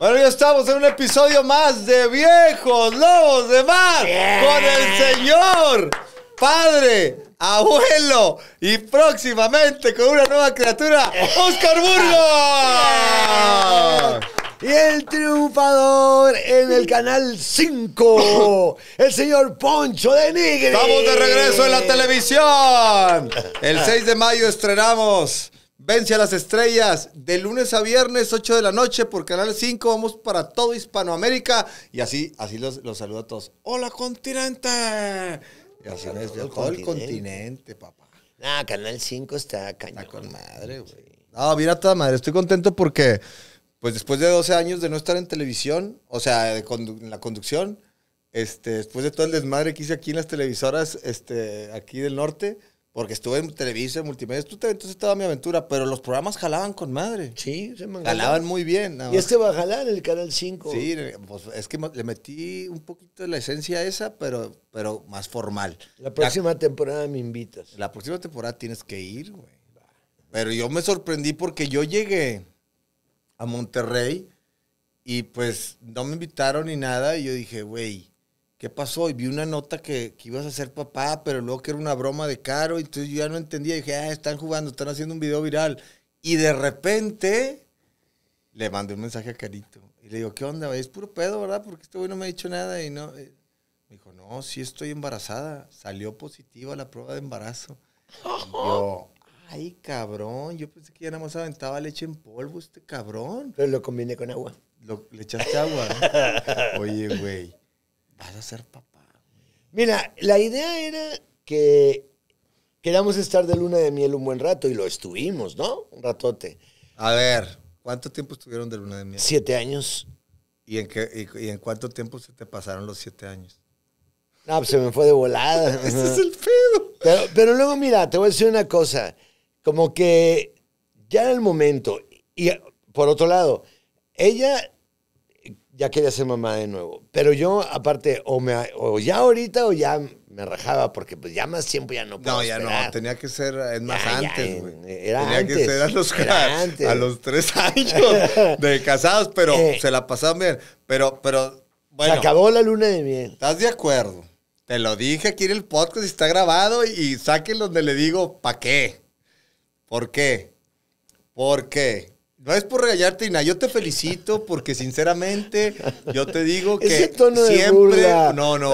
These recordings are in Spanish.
Bueno, ya estamos en un episodio más de Viejos Lobos de Mar con el señor, padre, abuelo y próximamente con una nueva criatura, Oscar Burgos. Y el triunfador en el canal 5, el señor Poncho de Nigri. Estamos de regreso en la televisión. El 6 de mayo estrenamos Vence a las estrellas de lunes a viernes, 8 de la noche, por Canal 5. Vamos para todo Hispanoamérica. Y así, así los, los saludo a todos. ¡Hola, continente! Y así todo el continente, papá. Ah, Canal 5 está cañón. madre, güey. mira, toda madre. Estoy contento porque, pues después de 12 años de no estar en televisión, o sea, en la conducción, este, después de todo el desmadre que hice aquí en las televisoras, este, aquí del norte porque estuve en Televisa, Multimedia, entonces estaba mi aventura, pero los programas jalaban con madre. Sí, se me Jalaban muy bien. Y este va a jalar el Canal 5. Sí, pues es que le metí un poquito de la esencia esa, pero, pero más formal. La próxima temporada me invitas. La próxima temporada tienes que ir, güey. Pero yo me sorprendí porque yo llegué a Monterrey y pues no me invitaron ni nada y yo dije, güey, ¿qué pasó? Y vi una nota que, ibas a ser papá, pero luego que era una broma de caro, y entonces yo ya no entendía, dije, ah, están jugando, están haciendo un video viral. Y de repente le mandé un mensaje a Carito. Y le digo, ¿qué onda? Es puro pedo, ¿verdad? Porque este güey no me ha dicho nada. Y no. Eh". Me dijo, no, sí estoy embarazada. Salió positiva la prueba de embarazo. yo, ay, cabrón, yo pensé que ya nada más aventaba leche en polvo este cabrón. Pero lo combiné con agua. le echaste agua. Oye, güey Vas a ser papá. Mira, la idea era que queramos estar de luna de miel un buen rato y lo estuvimos, ¿no? Un ratote. A ver, ¿cuánto tiempo estuvieron de luna de miel? Siete años. ¿Y en, qué, en cuánto tiempo se te pasaron los siete años? No, pues, se me fue de volada. Ese es el pedo. Pero, pero, luego, mira, te voy a decir una cosa. Como que ya era el momento. Y por otro lado, ella ya quería ser mamá de nuevo. Pero yo, aparte, o, me, o ya ahorita o ya me rajaba, porque pues ya más tiempo ya no puedo No, ya no, tenía que ser, eh, más antes, güey. Eh, era tenía que ser a los, tres años de casados, pero eh. se la pasaban bien. Pero, pero, bueno. Se acabó la luna de miel. ¿Estás de acuerdo? Te lo dije aquí en el podcast, está grabado y saquen donde le digo, ¿pa' qué? ¿Por qué? ¿Por qué? No es por regalarte, Ina. Yo te felicito porque, sinceramente, yo te digo que siempre. No, no.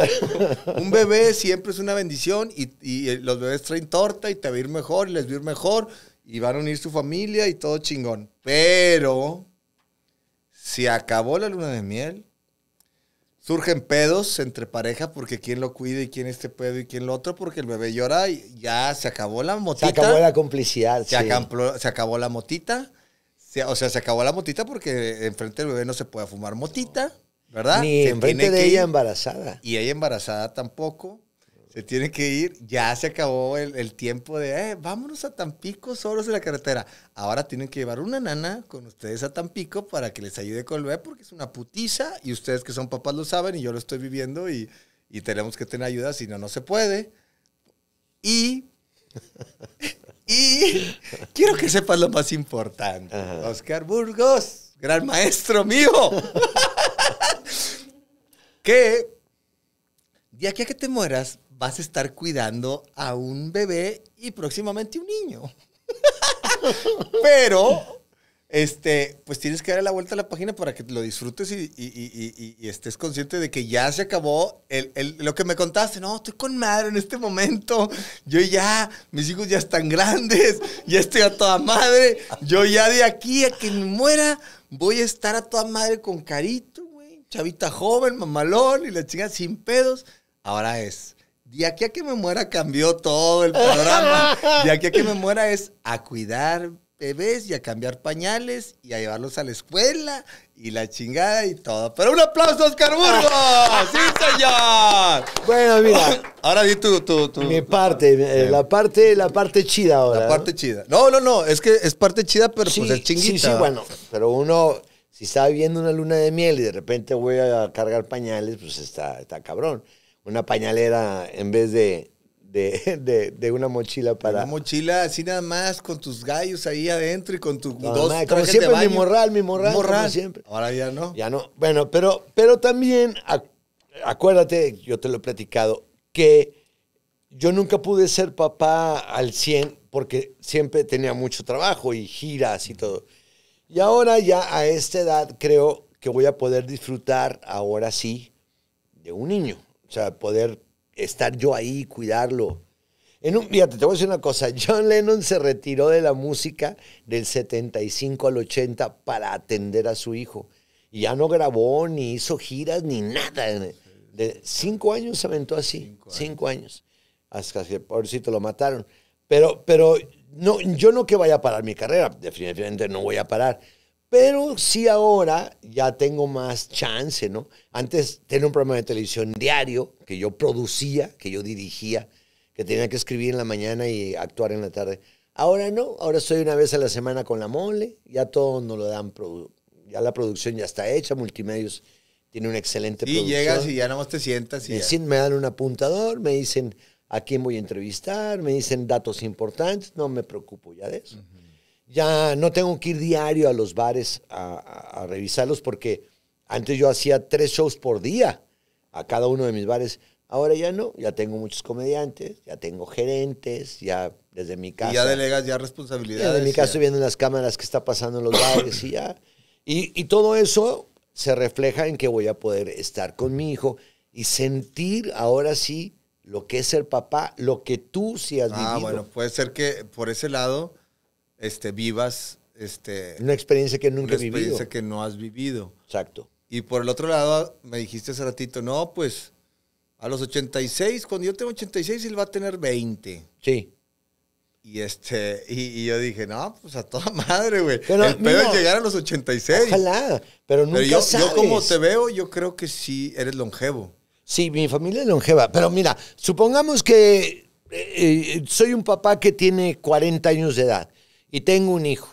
Un bebé siempre es una bendición y, eh, los bebés traen torta y te va a ir mejor y les va a ir mejor y van a unir su familia y todo chingón. Pero se acabó la luna de miel. Surgen pedos entre pareja porque quién lo cuida y quién este pedo y quién lo otro, porque el bebé llora y ya se acabó la motita. Se acabó la complicidad. Se, se acabó la motita o sea, se acabó la motita porque enfrente del bebé no se puede fumar motita, ¿verdad? Ni enfrente de ella embarazada. Y ella embarazada tampoco. Se tiene que ir. Ya se acabó el, tiempo de, eh, vámonos a Tampico solos en la carretera. Ahora tienen que llevar una nana con ustedes a Tampico para que les ayude con el bebé porque es una putiza y ustedes que son papás lo saben y yo lo estoy viviendo y, y tenemos que tener ayuda, si no, no se puede. Y Y quiero que sepas lo más importante. Oscar Burgos, gran maestro mío, que de aquí a que te mueras vas a estar cuidando a un bebé y próximamente un niño. Pero este, pues tienes que dar la vuelta a la página para que lo disfrutes y, y, y, y estés consciente de que ya se acabó el, el, lo que me contaste. No, estoy con madre en este momento. Yo ya, mis hijos ya están grandes, ya estoy a toda madre. Yo ya de aquí a que me muera voy a estar a toda madre con carito, güey. Chavita joven, mamalón y la chica sin pedos. Ahora es, de aquí a que me muera cambió todo el programa. De aquí a que me muera es a cuidar bebés y a cambiar pañales y a llevarlos a la escuela y la chingada y todo. Pero un aplauso, Oscar Burgos. ¡Sí, señor! Bueno, mira. Ahora di tu Mi parte, eh, la parte, la parte chida ahora. La parte chida. No, no, no, es que es parte chida, pero pues es chinguita. Sí, sí, bueno, pero uno, si está viendo una luna de miel y de repente voy a cargar pañales, pues está, está cabrón. Una pañalera en vez de de, una mochila para. Una mochila así nada más con tus gallos ahí adentro y con tus dos. como siempre, mi morral, mi morral, siempre. Ahora ya no. Ya no. Bueno, pero, pero también acuérdate, yo te lo he platicado, que yo nunca pude ser papá al 100 porque siempre tenía mucho trabajo y giras y todo. Y ahora ya a esta edad creo que voy a poder disfrutar ahora sí de un niño. O sea, poder estar yo ahí, cuidarlo. En un, fíjate, te voy a decir una cosa. John Lennon se retiró de la música del 75 al 80 para atender a su hijo. Y ya no grabó, ni hizo giras, ni nada. De cinco años se aventó así. Cinco años. Hasta que pobrecito lo mataron. Pero, pero no, yo no que vaya a parar mi carrera. Definitivamente no voy a parar. Pero sí ahora ya tengo más chance, ¿no? Antes tenía un programa de televisión diario que yo producía, que yo dirigía, que tenía que escribir en la mañana y actuar en la tarde. Ahora no, ahora estoy una vez a la semana con la mole, ya todo nos lo dan, ya la producción ya está hecha, multimedios tiene una excelente y producción. Y llegas y ya nomás te sientas y me, me dan un apuntador, me dicen a quién voy a entrevistar, me dicen datos importantes, no me preocupo ya de eso ya no tengo que ir diario a los bares a, revisarlos porque antes yo hacía tres shows por día a cada uno de mis bares. Ahora ya no, ya tengo muchos comediantes, ya tengo gerentes, ya desde mi casa. Y ya delegas ya responsabilidades. Desde mi casa estoy viendo en las cámaras qué está pasando en los bares y ya. Y, todo eso se refleja en que voy a poder estar con mi hijo y sentir ahora sí lo que es ser papá, lo que tú sí has ah, vivido. Ah, bueno, puede ser que por ese lado este, vivas este, una experiencia que nunca he vivido. Una experiencia que no has vivido. Exacto. Y por el otro lado, me dijiste hace ratito, no, pues a los 86, cuando yo tengo 86, él va a tener 20. Sí. Y, este, y, yo dije, no, pues a toda madre, güey. Pero el llegar a los 86. Ojalá, pero nunca yo, yo como te veo, yo creo que sí eres longevo. Sí, mi familia es longeva. Pero mira, supongamos que eh, eh, soy un papá que tiene 40 años de edad y tengo un hijo.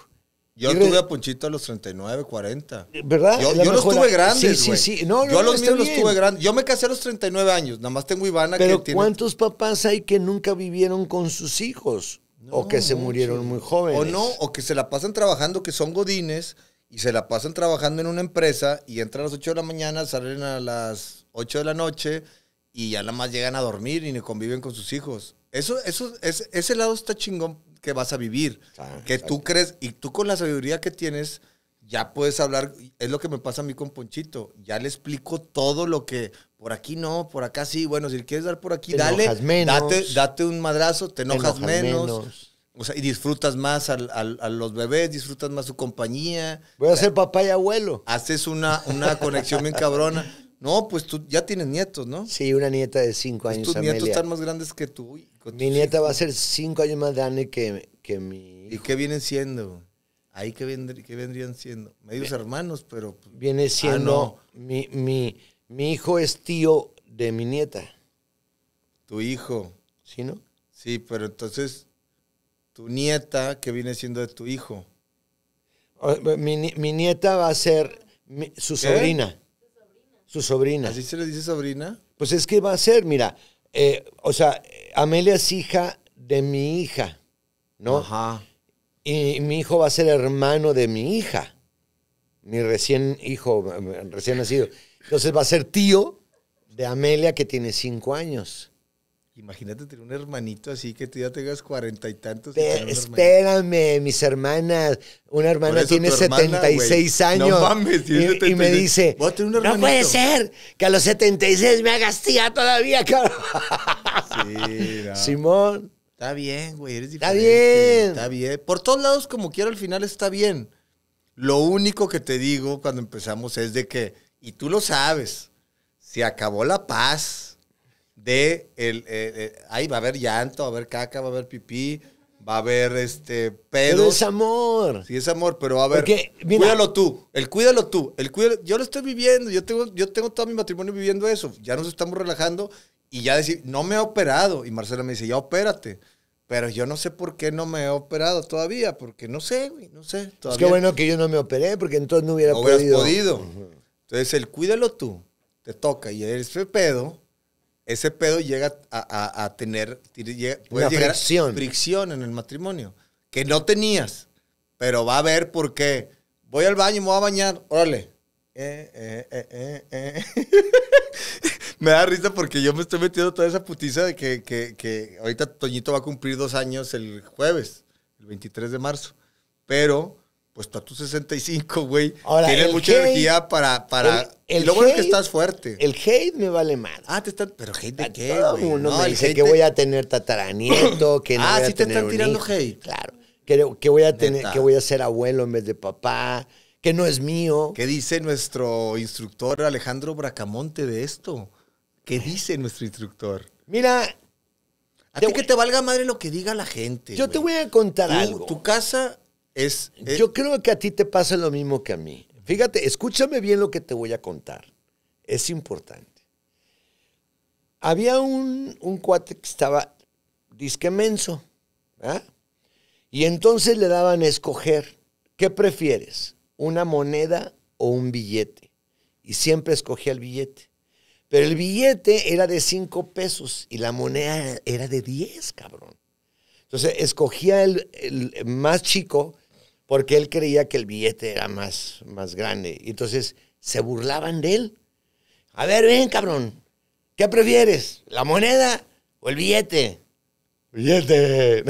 Yo tuve a Ponchito a los 39, 40. ¿Verdad? Yo, los tuve grandes. Sí, sí, sí. yo los míos los tuve grandes. Yo me casé a los 39 años. Nada más tengo Ivana Pero que tiene... ¿Cuántos papás hay que nunca vivieron con sus hijos? o que se murieron muy jóvenes. O no, o que se la pasan trabajando, que son godines, y se la pasan trabajando en una empresa y entran a las 8 de la mañana, salen a las 8 de la noche y ya nada más llegan a dormir y conviven con sus hijos. Eso, eso, ese lado está chingón que vas a vivir, ah, que tú crees, y tú con la sabiduría que tienes, ya puedes hablar, es lo que me pasa a mí con Ponchito, ya le explico todo lo que, por aquí no, por acá sí, bueno, si quieres dar por aquí, dale, date, un madrazo, te enojas, menos. O sea, y disfrutas más a los bebés, disfrutas más su compañía. Voy a ser papá y abuelo. Haces una, una conexión bien cabrona. No, pues tú ya tienes nietos, ¿no? Sí, una nieta de cinco pues años. Tus nietos están más grandes que tú. Mi nieta va a ser cinco años más grande que, que mi. ¿Y qué vienen siendo? Ahí que, que vendrían siendo. Medios hermanos, pero. Pues, viene ah, siendo. no. mi, mi, hijo es tío de mi nieta. Tu hijo. ¿Sí, no? Sí, pero entonces tu nieta que viene siendo de tu hijo. Mi, nieta va a ser su sobrina. Su sobrina. ¿Así se le dice sobrina? Pues es que va a ser, mira, eh, o sea, Amelia es hija de mi hija, ¿no? Ajá. Y mi hijo va a ser hermano de mi hija, mi recién hijo, recién nacido. Entonces va a ser tío de Amelia que tiene cinco años. Imagínate tener un hermanito así que tú ya tengas cuarenta y tantos. espérame, mis hermanas. Una hermana tiene 76 años. No y, me dice, no puede ser que a los 76 me hagas tía todavía, cabrón. Sí, Simón. Está bien, güey, Está bien. Está bien. Por todos lados, como quiera, al final está bien. Lo único que te digo cuando empezamos es de que, y tú lo sabes, se acabó la paz de el, eh, eh, ahí va a haber llanto, va a haber caca, va a haber pipí, va a haber este pedo. Pero es amor. Sí, es amor, pero va a haber. cuídalo tú, el cuídalo tú, el cuídalo. Yo lo estoy viviendo, yo tengo, yo tengo todo mi matrimonio viviendo eso. Ya nos estamos relajando y ya decir, no me he operado. Y Marcela me dice, ya opérate. Pero yo no sé por qué no me he operado todavía, porque no sé, güey, no sé. Todavía. Es que bueno que yo no me operé, porque entonces no hubiera no podido. podido. Entonces, el cuídalo tú, te toca y eres pedo ese pedo llega a, a, tener, fricción. en el matrimonio, que no tenías, pero va a haber porque voy al baño y me voy a bañar, órale. Eh, eh, eh, me da risa porque yo me estoy metiendo toda esa putiza de que, que ahorita Toñito va a cumplir dos años el jueves, el 23 de marzo, pero pues para tu 65, güey. Tienes mucha energía para. para... El, y luego es que estás fuerte. El hate me vale mal. Ah, te están. ¿Pero hate de qué? güey. no, me dice que voy a tener tataranieto, que no. Ah, voy a sí te están tirando hate. Claro. Que, voy a tener, que voy a ser abuelo en vez de papá, que no es mío. ¿Qué dice nuestro instructor Alejandro Bracamonte de esto? ¿Qué dice nuestro instructor? Mira. A ti que te valga madre lo que diga la gente. Yo te voy a contar algo. Tu casa eh, Yo creo que a ti te pasa lo mismo que a mí. Fíjate, escúchame bien lo que te voy a contar. Es importante. Había un, cuate que estaba disquemenso. Y entonces le daban a escoger, ¿qué prefieres? ¿Una moneda o un billete? Y siempre escogía el billete. Pero el billete era de 5 pesos y la moneda era de 10, cabrón. Entonces escogía el, más chico porque él creía que el billete era más, más grande. Y entonces se burlaban de él. A ver, ven, cabrón, ¿qué prefieres? ¿La moneda o el billete? Billete.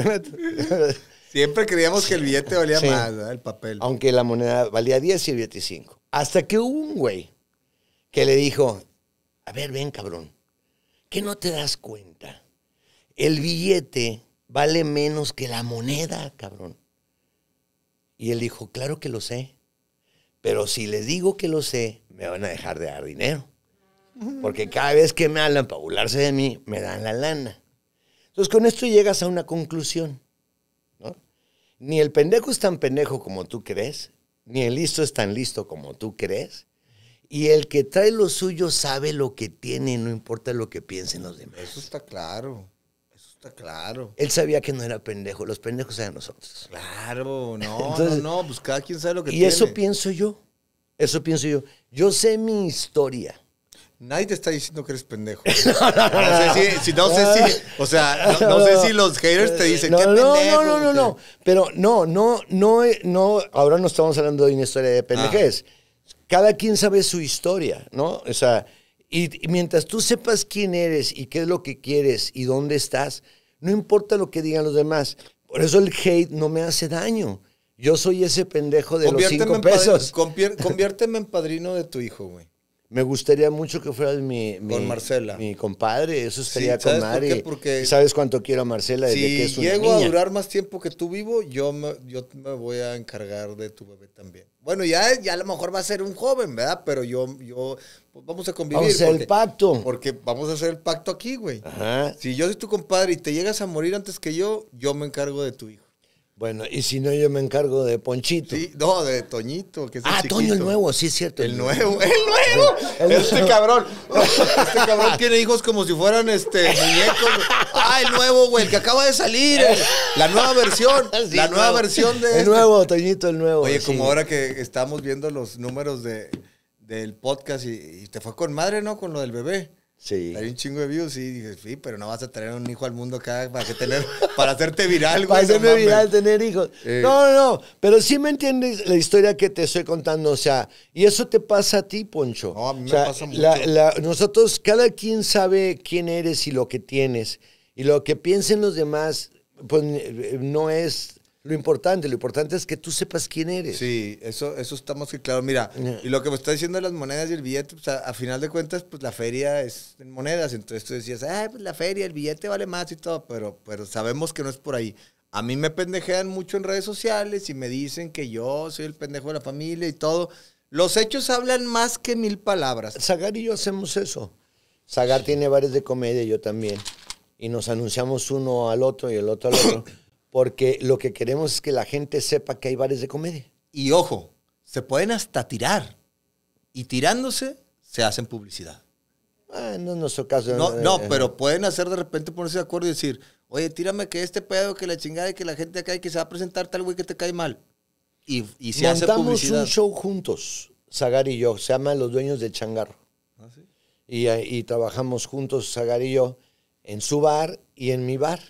Siempre creíamos que el billete valía más, el papel. Aunque la moneda valía 10 y el billete 5. Hasta que hubo un güey que le dijo, a ver, ven, cabrón, ¿qué no te das cuenta? El billete vale menos que la moneda, cabrón. Y él dijo, claro que lo sé, pero si les digo que lo sé, me van a dejar de dar dinero. Porque cada vez que me hablan para burlarse de mí, me dan la lana. Entonces con esto llegas a una conclusión. ¿no? Ni el pendejo es tan pendejo como tú crees, ni el listo es tan listo como tú crees. Y el que trae lo suyo sabe lo que tiene, no importa lo que piensen los demás. Eso está claro. Ah, claro. Él sabía que no era pendejo, los pendejos eran nosotros. Claro, no, no, no, pues cada quien sabe lo que y tiene. Y eso pienso yo, eso pienso yo. Yo sé mi historia. Nadie te está diciendo que eres pendejo. no, sé si, o sea, no, sé si los haters te dicen que pendejo. No, no, no, no, Pero no, no, no, no, ahora no estamos hablando de una historia de pendejes ah. Cada quien sabe su historia, ¿no? O sea, y mientras tú sepas quién eres y qué es lo que quieres y dónde estás, no importa lo que digan los demás. Por eso el hate no me hace daño. Yo soy ese pendejo de los cinco pesos. conviérteme en padrino de tu hijo, güey. Me gustaría mucho que fueras mi, mi compadre, eso sería con Mari. sabes cuánto quiero a Marcela si que es llego a durar más tiempo que tú vivo, yo me, yo me voy a encargar de tu bebé también. Bueno, ya, ya a lo mejor va a ser un joven, ¿verdad? Pero yo, yo pues vamos a convivir. Vamos a hacer el pacto. Porque vamos a hacer el pacto aquí, güey. Ajá. Si yo soy tu compadre y te llegas a morir antes que yo, yo me encargo de tu hijo. Bueno, y si no, yo me encargo de Ponchito. Sí, no, de Toñito, que es Ah, Toño el nuevo, sí, es cierto. El, nuevo, el nuevo. este cabrón. Este cabrón tiene hijos como si fueran este muñecos. Ah, el nuevo, güey, el que acaba de salir. la nueva versión. la nueva versión de. El este. nuevo, Toñito, el nuevo. Oye, como ahora que estamos viendo los números de, del podcast y te fue con madre, ¿no? Con lo del bebé. Sí. Hay un chingo de views y dices, sí, pero no vas a tener un hijo al mundo acá para tener, para hacerte viral, Para hacerme viral, tener hijos. No, no, no. Pero sí me entiendes la historia que te estoy contando. O sea, y eso te pasa a ti, Poncho. No, a mí me pasa mucho. nosotros, cada quien sabe quién eres y lo que tienes. Y lo que piensen los demás, pues eh, no es lo importante, lo importante es que tú sepas quién eres. Sí, eso, eso que claro. Mira, y lo que me está diciendo las monedas y el billete, pues, a, final de cuentas, pues la feria es en monedas. Entonces tú decías, ah, pues la feria, el billete vale más y todo, pero, pero sabemos que no es por ahí. A mí me pendejean mucho en redes sociales y me dicen que yo soy el pendejo de la familia y todo. Los hechos hablan más que mil palabras. Sagar y yo hacemos eso. Sagar tiene bares de comedia, yo también. Y nos anunciamos uno al otro y el otro al otro porque lo que queremos es que la gente sepa que hay bares de comedia. Y ojo, se pueden hasta tirar. Y tirándose, se hacen publicidad. Ah, no es nuestro caso. No, eh, no, eh, pero eh. pueden hacer de repente ponerse de acuerdo y decir, oye, tírame que este pedo, que la chingada y que la gente acá y que se va a presentar tal güey que te cae mal. Y, se hace publicidad. un show juntos, Zagar y yo. Se llama Los Dueños de Changarro. ¿Ah, y, y, trabajamos juntos, Zagar y yo, en su bar y en mi bar.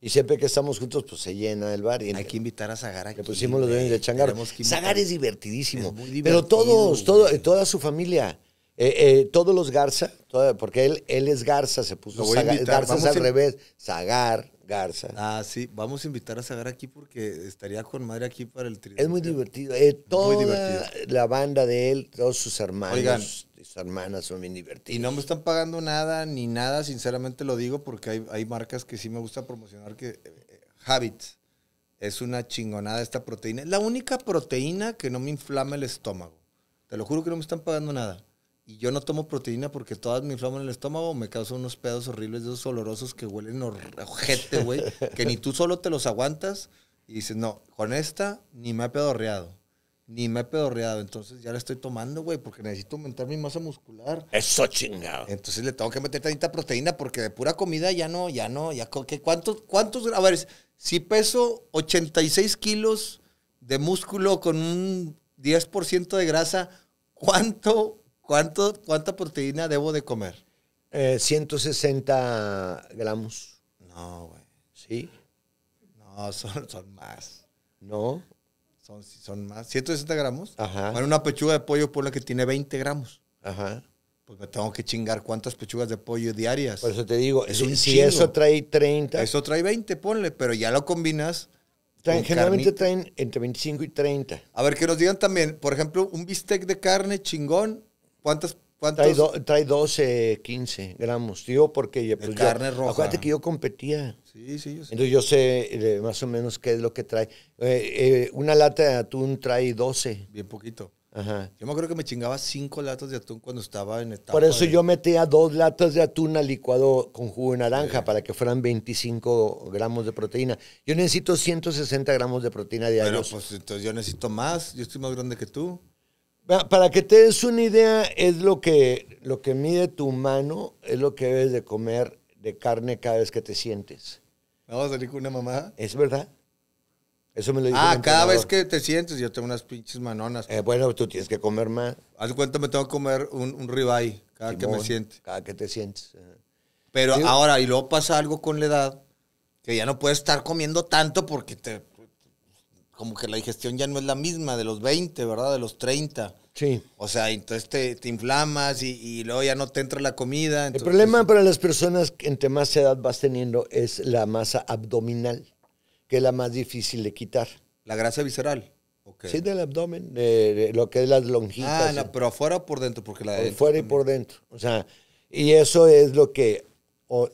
Y siempre que estamos juntos, pues se llena el bar. Y Hay que invitar a Zagar aquí. Le pusimos los de Changar. Zagar es divertidísimo. pero todos, todo, toda su familia. Eh, eh, todos los Garza, porque él, él es Garza, se puso Garza al revés, Zagar, Garza. Ah, sí, vamos a invitar a Sagar aquí porque estaría con madre aquí para el trío. Es muy divertido. Eh, toda la banda de él, todos sus hermanos, sus hermanas son bien divertidos. Y no me están pagando nada ni nada, sinceramente lo digo, porque hay, marcas que sí me gusta promocionar que eh, eh, Habits es una chingonada esta proteína. Es la única proteína que no me inflama el estómago. Te lo juro que no me están pagando nada. Y yo no tomo proteína porque todas me inflaman el estómago, me causan unos pedos horribles, esos olorosos que huelen ojete, güey, que ni tú solo te los aguantas y dices, no, con esta ni me ha pedorreado, ni me he pedorreado, entonces ya la estoy tomando, güey, porque necesito aumentar mi masa muscular. Eso chingado. Entonces le tengo que meter tanta proteína porque de pura comida ya no, ya no, ya, ¿cuántos, cuántos, a ver, si peso 86 kilos de músculo con un 10% de grasa, ¿cuánto ¿Cuánto, ¿Cuánta proteína debo de comer? Eh, 160 gramos. No, güey. ¿Sí? No, son, son más. ¿No? Son, son más. ¿160 gramos? Ajá. Bueno, una pechuga de pollo por la que tiene 20 gramos. Ajá. Pues me tengo que chingar cuántas pechugas de pollo diarias. Por eso te digo, es un si eso trae 30. Eso trae 20, ponle, pero ya lo combinas. generalmente traen entre 25 y 30. A ver, que nos digan también, por ejemplo, un bistec de carne chingón ¿Cuántas? ¿Cuántos? Trae, 12, 15 gramos. tío, porque pues, carne roja. Acuérdate que yo competía. Sí, sí, yo sé. Entonces yo sé eh, más o menos qué es lo que trae. Eh, eh, una lata de atún trae 12. Bien poquito. Ajá. Yo me acuerdo que me chingaba 5 latas de atún cuando estaba en etapa Por eso yo metía dos latas de atún al licuado con jugo de naranja para que fueran 25 gramos de proteína. Yo necesito 160 gramos de proteína diaria. Bueno, pues entonces yo necesito más. Yo estoy más grande que tú. Para que te des una idea, es lo que, lo que mide tu mano, es lo que debes de comer de carne cada vez que te sientes. ¿No a salir con una mamá? Es verdad. Eso me lo dijo Ah, cada vez que te sientes, yo tengo unas pinches manonas. Eh, bueno, tú tienes que comer más. Haz cuenta, me tengo que comer un, un ribeye cada que me siente. Cada que te sientes. Pero ahora, y luego pasa algo con la edad, que ya no puedes estar comiendo tanto porque te como que la digestión ya no es la misma de los 20, ¿verdad? De los 30. Sí. O sea, entonces te, te inflamas y, y, luego ya no te entra la comida. El problema para las personas que entre más edad vas teniendo es la masa abdominal, que es la más difícil de quitar. La grasa visceral. Okay. Sí, del abdomen, de, lo que es las lonjitas. Ah, no, pero afuera o por dentro, porque la de Afuera y por dentro. O sea, y eso es lo que o,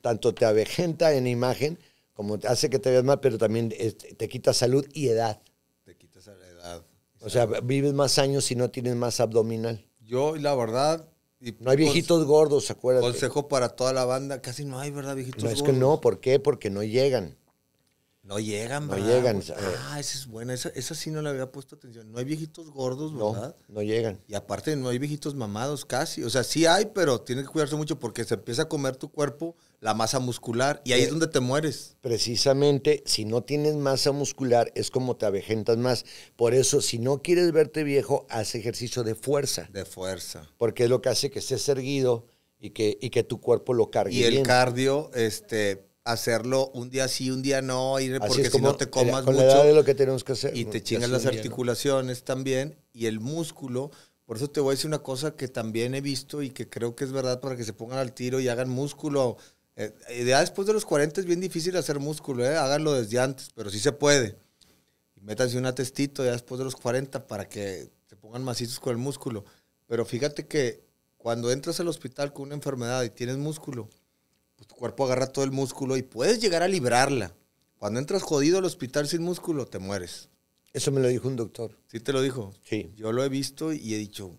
tanto te avejenta en imagen como te hace que te veas mal, pero también este, te quita salud y edad. Te quita edad. O sea, vives más años si no tienes más abdominal. Yo, la verdad, no hay pues, viejitos gordos, acuérdate. Consejo para toda la banda, casi no hay, ¿verdad? Viejitos gordos. No, es que no, ¿por qué? Porque no llegan. No llegan, ¿verdad? No llegan. Pues, eh. Ah, esa es buena, esa, esa, sí no le había puesto atención. No hay viejitos gordos, ¿verdad? No, no llegan. Y aparte no hay viejitos mamados casi. O sea, sí hay, pero tiene que cuidarse mucho porque se empieza a comer tu cuerpo la masa muscular. Y ahí es eh, donde te mueres. Precisamente, si no tienes masa muscular, es como te avejentas más. Por eso, si no quieres verte viejo, haz ejercicio de fuerza. De fuerza. Porque es lo que hace que estés erguido y que, y que tu cuerpo lo cargue. Y el cardio, este hacerlo un día sí, un día no, porque si no te comas mucho. lo que tenemos que hacer. Y te chingas las articulaciones también y el músculo. Por eso te voy a decir una cosa que también he visto y que creo que es verdad para que se pongan al tiro y hagan músculo eh, ya después de los 40 es bien difícil hacer músculo, ¿eh? háganlo desde antes, pero sí se puede. Métanse un atestito ya después de los 40 para que te pongan macizos con el músculo. Pero fíjate que cuando entras al hospital con una enfermedad y tienes músculo, pues, tu cuerpo agarra todo el músculo y puedes llegar a librarla. Cuando entras jodido al hospital sin músculo, te mueres. Eso me lo dijo un doctor. ¿Sí te lo dijo? Sí. Yo lo he visto y he dicho,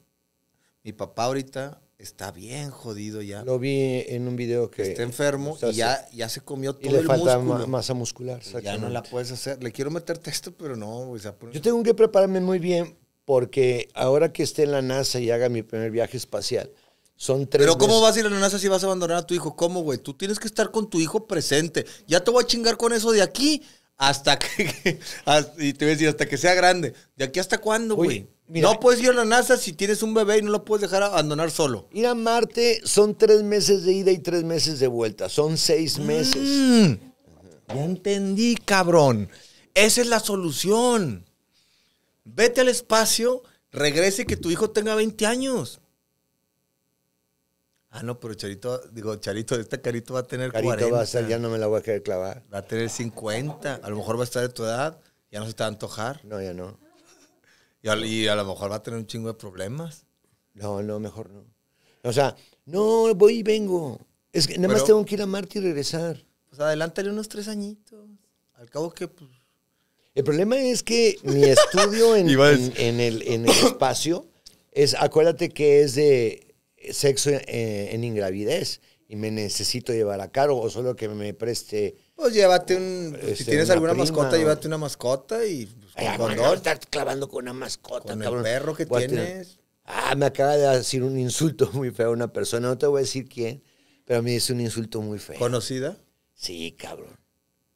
mi papá ahorita está bien jodido ya. Lo vi en un video que... Está enfermo y ya, ya se comió todo y le el falta músculo. masa muscular. Ya no la puedes hacer. Le quiero meter texto, pero no. güey. Yo tengo que prepararme muy bien porque ahora que esté en la NASA y haga mi primer viaje espacial, son tres. Pero ¿cómo vas a ir a la NASA si vas a abandonar a tu hijo? ¿Cómo, güey? Tú tienes que estar con tu hijo presente. Ya te voy a chingar con eso de aquí hasta que... y te voy a decir, hasta que sea grande. ¿De aquí hasta cuándo, güey? no puedes ir a la NASA si tienes un bebé y no lo puedes dejar abandonar solo. Ir a Marte son tres meses de ida y tres meses de vuelta. Son seis mm. meses. ya entendí, cabrón. Esa es la solución. Vete al espacio, regrese que tu hijo tenga 20 años. Ah, no, pero Charito, digo, Charito, este Carito va a tener Carito va a ser, ya no me la voy a querer clavar. Va a tener 50. A lo mejor va a estar de tu edad. Ya no se te va a antojar. No, ya no. Y a, lo mejor va a tener un chingo de problemas. No, no, mejor no. O sea, no, voy y vengo. Es que nada más tengo que ir a Marte y regresar. Pues adelántale unos tres añitos. Al cabo que, pues, El problema es que mi estudio en, el, en, el, espacio es, acuérdate que es de sexo eh, en, ingravidez y me necesito llevar a cargo, o solo que me preste pues llévate un. Pues, si este, tienes alguna mascota, llévate una mascota y. Pues, con clavando con una mascota, con el perro que tienes. Ah, me acaba de decir un insulto muy feo a una persona. No te voy a decir quién, pero a mí es un insulto muy feo. ¿Conocida? Sí, cabrón.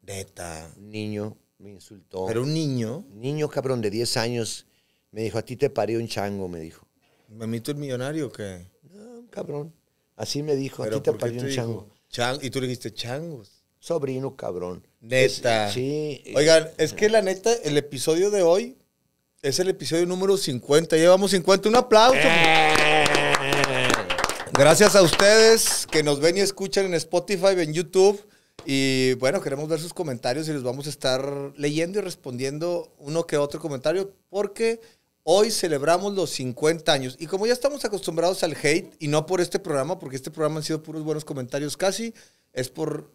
Neta. Un niño me insultó. ¿Pero un niño? niño, cabrón, de 10 años. Me dijo, a ti te parió un chango, me dijo. ¿Me mito el millonario o qué? No, cabrón. Así me dijo, a ti te parió un chango. y tú le dijiste, changos sobrino, cabrón. Neta. sí. Oigan, es que la neta, el episodio de hoy es el episodio número 50. Llevamos 50. Un aplauso. Gracias a ustedes que nos ven y escuchan en Spotify, en YouTube. Y bueno, queremos ver sus comentarios y les vamos a estar leyendo y respondiendo uno que otro comentario porque hoy celebramos los 50 años. Y como ya estamos acostumbrados al hate, y no por este programa, porque este programa han sido puros buenos comentarios casi, es por,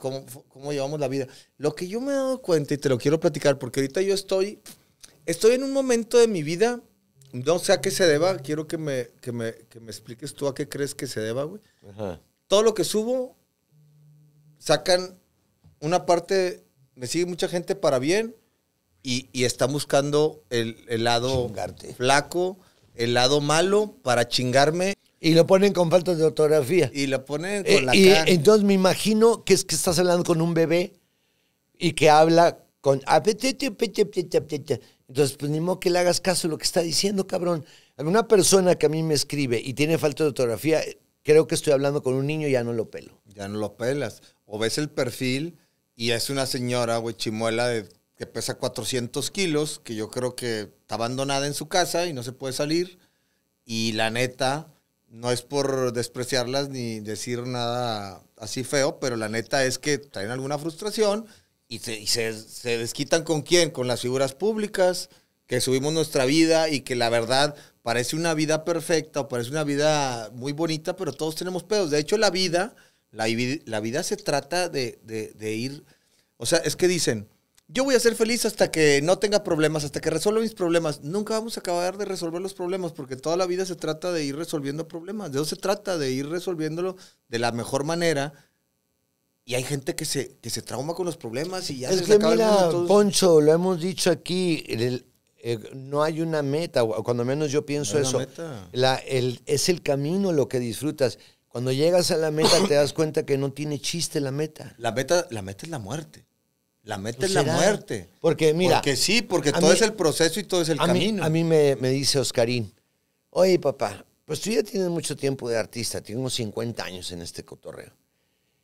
cómo, llevamos la vida. Lo que yo me he dado cuenta y te lo quiero platicar, porque ahorita yo estoy, estoy en un momento de mi vida, no sé a qué se deba, quiero que me, me, expliques tú a qué crees que se deba, güey. Todo lo que subo, sacan una parte, me sigue mucha gente para bien y, y están buscando el, lado flaco, el lado malo para chingarme. Y lo ponen con falta de ortografía. Y lo ponen eh, con la y, Entonces me imagino que es que estás hablando con un bebé y que habla con... Entonces, pues ni modo que le hagas caso a lo que está diciendo, cabrón. alguna persona que a mí me escribe y tiene falta de ortografía, creo que estoy hablando con un niño y ya no lo pelo. Ya no lo pelas. O ves el perfil y es una señora, güey, chimuela de, que pesa 400 kilos, que yo creo que está abandonada en su casa y no se puede salir. Y la neta, no es por despreciarlas ni decir nada así feo, pero la neta es que traen alguna frustración y se, se, desquitan con quién, con las figuras públicas, que subimos nuestra vida y que la verdad parece una vida perfecta o parece una vida muy bonita, pero todos tenemos pedos. De hecho, la vida, la, vida se trata de ir, o sea, es que dicen, yo voy a ser feliz hasta que no tenga problemas, hasta que resuelva mis problemas. Nunca vamos a acabar de resolver los problemas porque toda la vida se trata de ir resolviendo problemas. De eso se trata, de ir resolviéndolo de la mejor manera. Y hay gente que se, se trauma con los problemas y ya es se que acaba mira, Poncho, lo hemos dicho aquí, eh, no hay una meta, cuando menos yo pienso eso. La, el, es el camino lo que disfrutas. Cuando llegas a la meta te das cuenta que no tiene chiste la meta. La meta, la meta es la muerte. La meta es la muerte. Porque mira. Porque sí, porque todo es el proceso y todo es el camino. a mí me, dice Oscarín, oye papá, pues tú ya tienes mucho tiempo de artista, tienes 50 años en este cotorreo.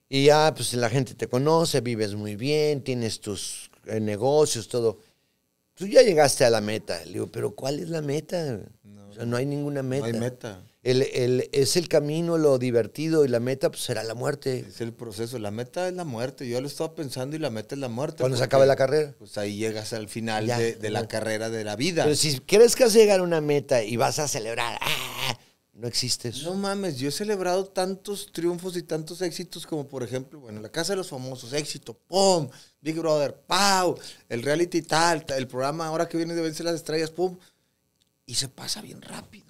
Y ya, pues la gente te conoce, vives muy bien, tienes tus eh, negocios, todo. Tú ya llegaste a la meta. Le digo, pero ¿cuál es la meta? No, o sea, no hay ninguna meta. No hay meta el, es el camino, lo divertido y la meta pues, será la muerte. Es el proceso, la meta es la muerte. Yo lo estaba pensando y la meta es la muerte. Cuando se acabe la carrera. Pues ahí llegas al final de, la carrera de la vida. Pero si crees que has llegado a una meta y vas a celebrar, ¡ah! no existe No mames, yo he celebrado tantos triunfos y tantos éxitos como por ejemplo, bueno, la Casa de los Famosos, éxito, ¡pum! Big Brother, ¡pau! El reality tal, el programa ahora que viene de Vencer las Estrellas, ¡pum! Y se pasa bien rápido.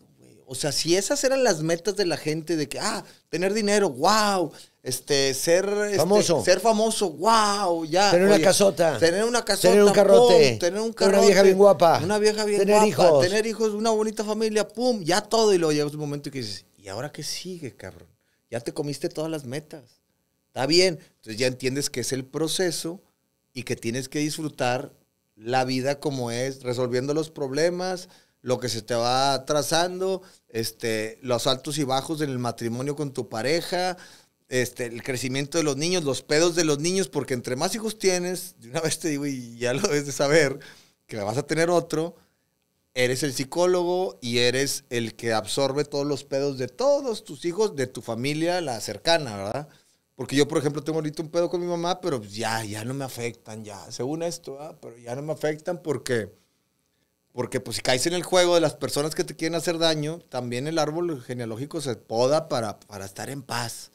O sea, si esas eran las metas de la gente, de que, ah, tener dinero, wow, este, ser este, famoso, ser famoso, wow, ya. Tener una casota. Tener una casota. Tener un tener un Una vieja bien guapa. Una vieja bien tener Hijos. Tener hijos, una bonita familia, pum, ya todo. Y luego llegas un momento y dices, ¿y ahora qué sigue, cabrón? Ya te comiste todas las metas. Está bien. Entonces ya entiendes que es el proceso y que tienes que disfrutar la vida como es, resolviendo los problemas, lo que se te va trazando, este, los altos y bajos en el matrimonio con tu pareja, este, el crecimiento de los niños, los pedos de los niños, porque entre más hijos tienes, de una vez te digo, y ya lo debes de saber, que vas a tener otro, eres el psicólogo y eres el que absorbe todos los pedos de todos tus hijos, de tu familia, la cercana, ¿verdad? Porque yo, por ejemplo, tengo ahorita un pedo con mi mamá, pero ya, ya no me afectan, ya, según esto, pero ya no me afectan porque porque pues si caes en el juego de las personas que te quieren hacer daño, también el árbol genealógico se poda para, para estar en paz.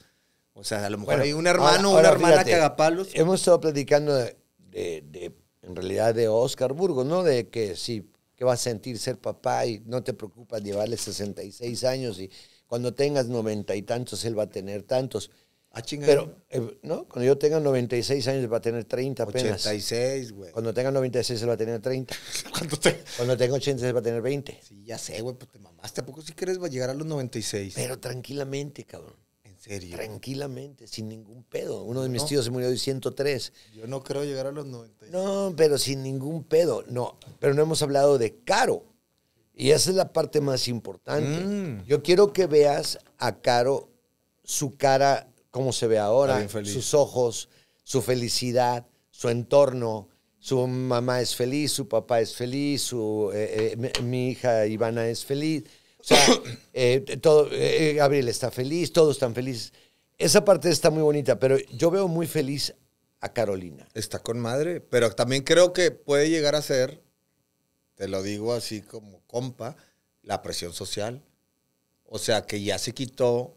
O sea, a lo mejor hay un hermano o una hermana que haga palos. Hemos estado platicando de, de, en realidad de Oscar Burgo, ¿no? De que sí, que vas a sentir ser papá y no te preocupas llevarle 66 años y cuando tengas 90 y tantos, él va a tener tantos. Ah, chingada. Pero, eh, ¿no? Cuando yo tenga 96 años va a tener 30 apenas. 86, güey. Cuando tenga 96 se va a tener 30. Cuando, te... Cuando tenga 86 va a tener 20. Sí, ya sé, güey, pues te mamaste. ¿A poco si sí va a llegar a los 96? Pero tranquilamente, cabrón. ¿En serio? Tranquilamente, sin ningún pedo. Uno de mis tíos se murió de 103. Yo no creo llegar a los 96. No, pero sin ningún pedo. No, pero no hemos hablado de caro. Y esa es la parte más importante. Mm. Yo quiero que veas a Caro su cara cómo se ve ahora, sus ojos, su felicidad, su entorno. Su mamá es feliz, su papá es feliz, su, eh, eh, mi hija Ivana es feliz. O sea, eh, todo, Gabriel está feliz, todos están felices. Esa parte está muy bonita, pero yo veo muy feliz a Carolina. Está con madre, pero también creo que puede llegar a ser, te lo digo así como compa, la presión social. O sea, que ya se quitó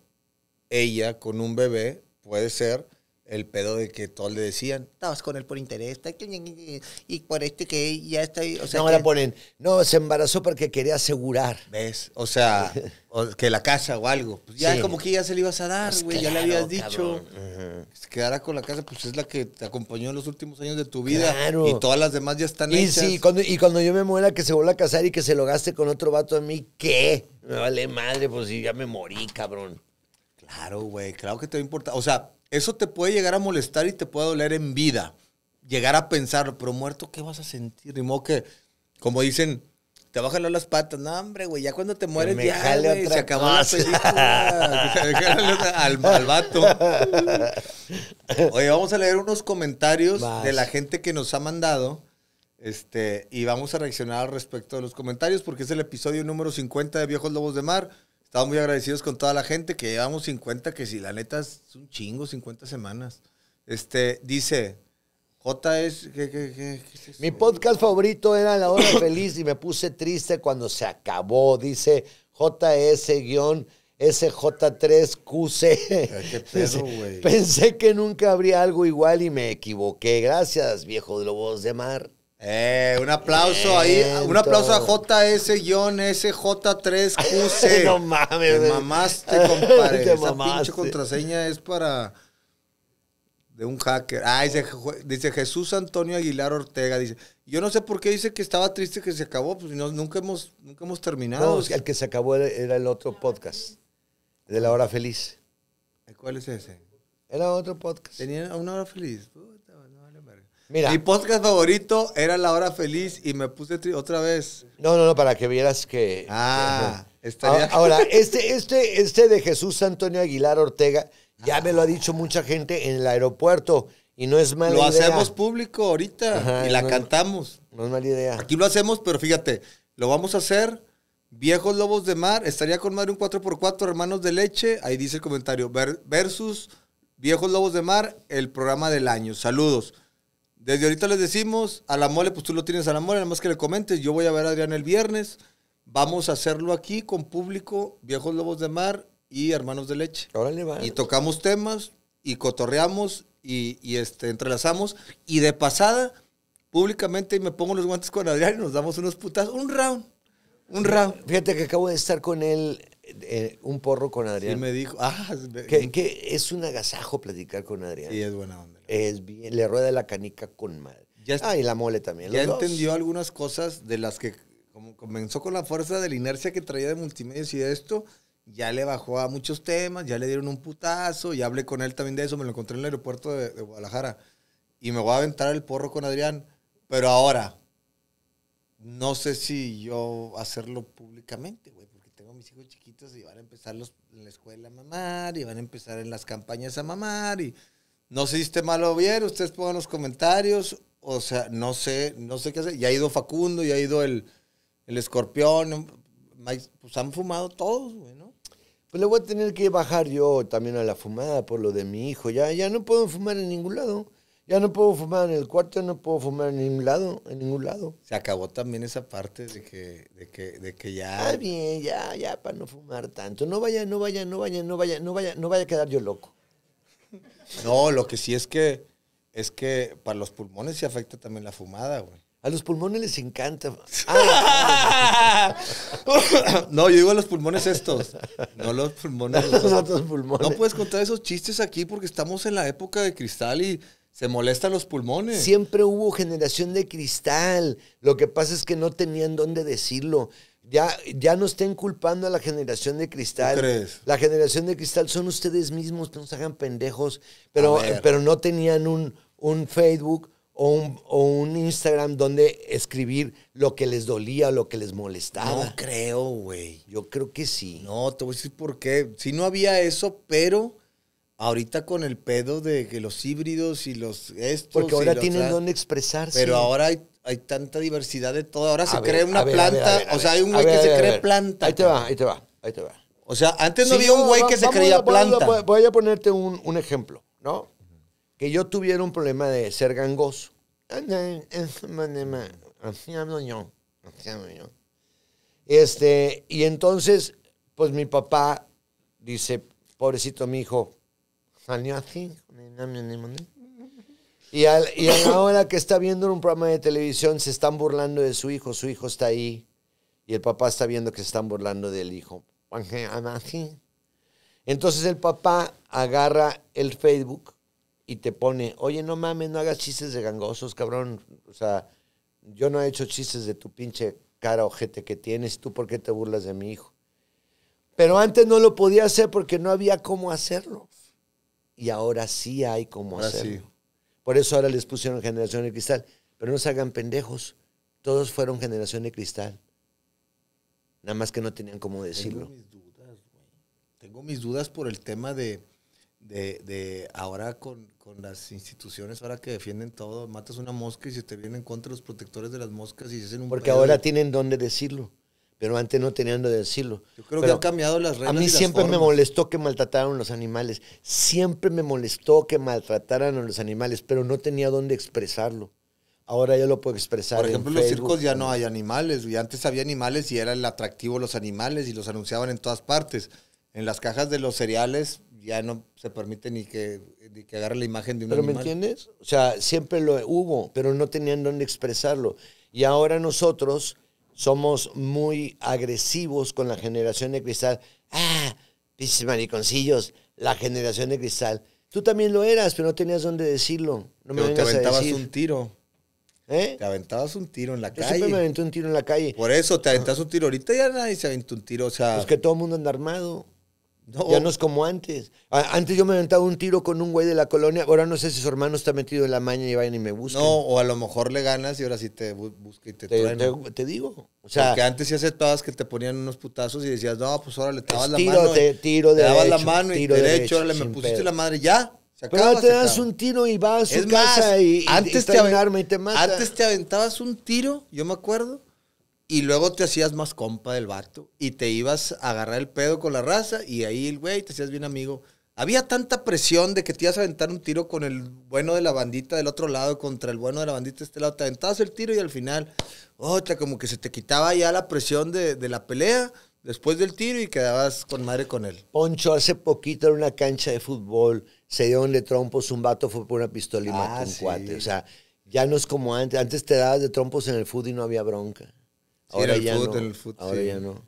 ella con un bebé puede ser el pedo de que todos le decían, estabas con él por interés, y por este que ya está... O sea, no, ponen, no, se embarazó porque quería asegurar. ¿Ves? O sea, que la casa o algo. Pues ya como que ya se le ibas a dar, pues güey, ya le habías dicho. Se con la casa, pues es la que te acompañó en los últimos años de tu vida. Y todas las demás ya están y cuando, y cuando yo me muera, que se vuelva a casar y que se lo gaste con otro vato a mí, ¿qué? Me vale madre, pues si ya me morí, cabrón. Claro, güey, claro que te va a importar. O sea, eso te puede llegar a molestar y te puede doler en vida. Llegar a pensar, pero muerto, ¿qué vas a sentir? Ni que, como dicen, te va las patas. No, hombre, güey, ya cuando te mueres, ya, se acabó la al, vato. Oye, vamos a leer unos comentarios de la gente que nos ha mandado. Este, y vamos a reaccionar al respecto de los comentarios porque es el episodio número 50 de Viejos Lobos de Mar. Estamos muy agradecidos con toda la gente que llevamos 50, que si la neta es un chingo, 50 semanas. Este, dice, J.S., ¿qué, Mi podcast favorito era La Hora Feliz y me puse triste cuando se acabó. Dice JS-SJ3QC. Pensé que nunca habría algo igual y me equivoqué. Gracias, viejo de Lobos de Mar. Eh, un aplauso ahí, un aplauso a JS-SJ3QC. no mames. Te mamaste, compadre. Esa pinche contraseña es para de un hacker. Ah, dice, Jesús Antonio Aguilar Ortega. Dice, yo no sé por qué dice que estaba triste que se acabó. Pues nunca, hemos, nunca hemos terminado. el que se acabó era el otro podcast, de La Hora Feliz. ¿Cuál es ese? Era otro podcast. Tenía una hora feliz. Mi podcast favorito era La Hora Feliz y me puse otra vez. No, no, no, para que vieras que. Ah, estaría... Ah, ahora, este, este, este de Jesús Antonio Aguilar Ortega, ya me lo ha dicho mucha gente en el aeropuerto y no es mala idea. Lo hacemos público ahorita y la cantamos. No es mala idea. Aquí lo hacemos, pero fíjate, lo vamos a hacer. Viejos Lobos de Mar, estaría con madre un 4x4, Hermanos de Leche. Ahí dice el comentario. versus Viejos Lobos de Mar, el programa del año. Saludos. Desde ahorita les decimos, a la mole, pues tú lo tienes a la mole, nada más que le comentes. Yo voy a ver a Adrián el viernes. Vamos a hacerlo aquí con público, Viejos Lobos de Mar y Hermanos de Leche. Y tocamos temas y cotorreamos y, este, entrelazamos. Y de pasada, públicamente, me pongo los guantes con Adrián y nos damos unos putazos. Un round. Un round. Fíjate que acabo de estar con él eh, un porro con Adrián. Sí, me dijo. Ah, que, es un agasajo platicar con Adrián. Y es buena onda. Es bien, le rueda la canica con madre. ah, y la mole también. Ya entendió algunas cosas de las que, como comenzó con la fuerza de la inercia que traía de multimedia y de esto, ya le bajó a muchos temas, ya le dieron un putazo, ya hablé con él también de eso, me lo encontré en el aeropuerto de, de Guadalajara. Y me voy a aventar el porro con Adrián, pero ahora, no sé si yo hacerlo públicamente, mis hijos chiquitos y van a empezar los, en la escuela a mamar y van a empezar en las campañas a mamar y no sé si esté mal o bien, ustedes pongan los comentarios, o sea, no sé, no sé qué hacer. Ya ha ido Facundo, ya ha ido el, el escorpión, pues han fumado todos, bueno Pues le voy a tener que bajar yo también a la fumada por lo de mi hijo. Ya, ya no puedo fumar en ningún lado. Ya no puedo fumar en el cuarto, no puedo fumar en ningún lado, en ningún lado. Se acabó también esa parte de que, de que, de que ya. Está bien, ya, ya, para no fumar tanto. No vaya, no vaya, no vaya, no vaya, no vaya, no vaya a quedar yo loco. No, lo que sí es que es que para los pulmones sí afecta también la fumada, güey. A los pulmones les encanta. Ah, no, yo digo a los pulmones estos. No los pulmones. otros pulmones. No puedes contar esos chistes aquí porque estamos en la época de cristal y se molestan los pulmones. Siempre hubo generación de cristal. Lo que pasa es que no tenían dónde decirlo. Ya, ya no estén culpando a la generación de cristal. La generación de cristal son ustedes mismos, no se hagan pendejos. Pero, pero no tenían un, un Facebook o un, o un, Instagram donde escribir lo que les dolía o lo que les molestaba. No creo, güey. Yo creo que sí. No, te voy a decir por qué. Si no había eso, pero Ahorita con el pedo de que los híbridos y los estos. Porque ahora tienen dónde expresarse. Pero ahora hay, tanta diversidad de todo. Ahora se crea una planta. o sea, hay un güey que se cree planta. Ahí te va, ahí te va, ahí te va. O sea, antes no había un güey que se creía planta. Voy a, ponerte un, ejemplo, ¿no? Que yo tuviera un problema de ser gangoso. Así Así Este, y entonces, pues mi papá dice, pobrecito mi hijo, Salió así. Y, ahora que está viendo un programa de televisión, se están burlando de su hijo. Su hijo está ahí. Y el papá está viendo que se están burlando del hijo. Entonces el papá agarra el Facebook y te pone, oye, no mames, no hagas chistes de gangosos, cabrón. O sea, yo no he hecho chistes de tu pinche cara ojete que tienes. ¿Tú por qué te burlas de mi hijo? Pero antes no lo podía hacer porque no había cómo hacerlo y ahora sí hay cómo hacerlo. Por eso ahora les pusieron generación de cristal. Pero no se hagan pendejos. Todos fueron generación de cristal. Nada más que no tenían cómo decirlo. Tengo mis dudas, Tengo mis dudas por el tema de, ahora con, las instituciones, ahora que defienden todo. Matas una mosca y se te vienen contra los protectores de las moscas y se hacen un. Porque ahora tienen dónde decirlo pero antes no tenían de decirlo. Yo creo que han cambiado las reglas. A mí siempre me molestó que maltrataran a los animales, siempre me molestó que maltrataran a los animales, pero no tenía dónde expresarlo. Ahora yo lo puedo expresar. Por ejemplo, en los circos ya no hay animales, y antes había animales y era el atractivo los animales y los anunciaban en todas partes. En las cajas de los cereales ya no se permite ni que, que agarre la imagen de un animal. ¿Pero me entiendes? O sea, siempre lo hubo, pero no tenían dónde expresarlo. Y ahora nosotros somos muy agresivos con la generación de cristal. Ah, dices mariconcillos, la generación de cristal. Tú también lo eras, pero no tenías dónde decirlo. No pero me te aventabas un tiro. ¿Eh? Te aventabas un tiro en la Yo calle. Siempre me aventé un tiro en la calle. Por eso te aventas un tiro. Ahorita ya nadie se aventó un tiro. O sea. Pues que todo el mundo anda armado. Ya no es como antes. Antes yo me aventaba un tiro con un güey de la colonia. Ahora no sé si su hermano está metido en la maña y vayan y me busca. No, o a lo mejor le ganas y ahora sí te busca y te Te, te, te digo. O sea, Porque antes sí aceptabas que te ponían unos putazos y decías, no, pues ahora le dabas la mano. Te, tiro de te dabas la mano y derecho, le me pusiste la madre, ya. Se Pero te das un tiro y vas a su casa y, antes te y, Antes te aventabas un tiro, yo me acuerdo, y luego te hacías más compa del vato y te ibas a agarrar el pedo con la raza y ahí el güey te hacías bien amigo. Había tanta presión de que te ibas a aventar un tiro con el bueno de la bandita del otro lado contra el bueno de la bandita de este lado. Te aventabas el tiro y al final, otra, oh, como que se te quitaba ya la presión de, la pelea después del tiro y quedabas con madre con él. Poncho, hace poquito en una cancha de fútbol se un de trompos, un vato fue por una pistola y ah, mató mató un cuate. O sea, ya no es como antes. Antes te dabas de trompos en el fútbol y no había bronca ahora el ya no.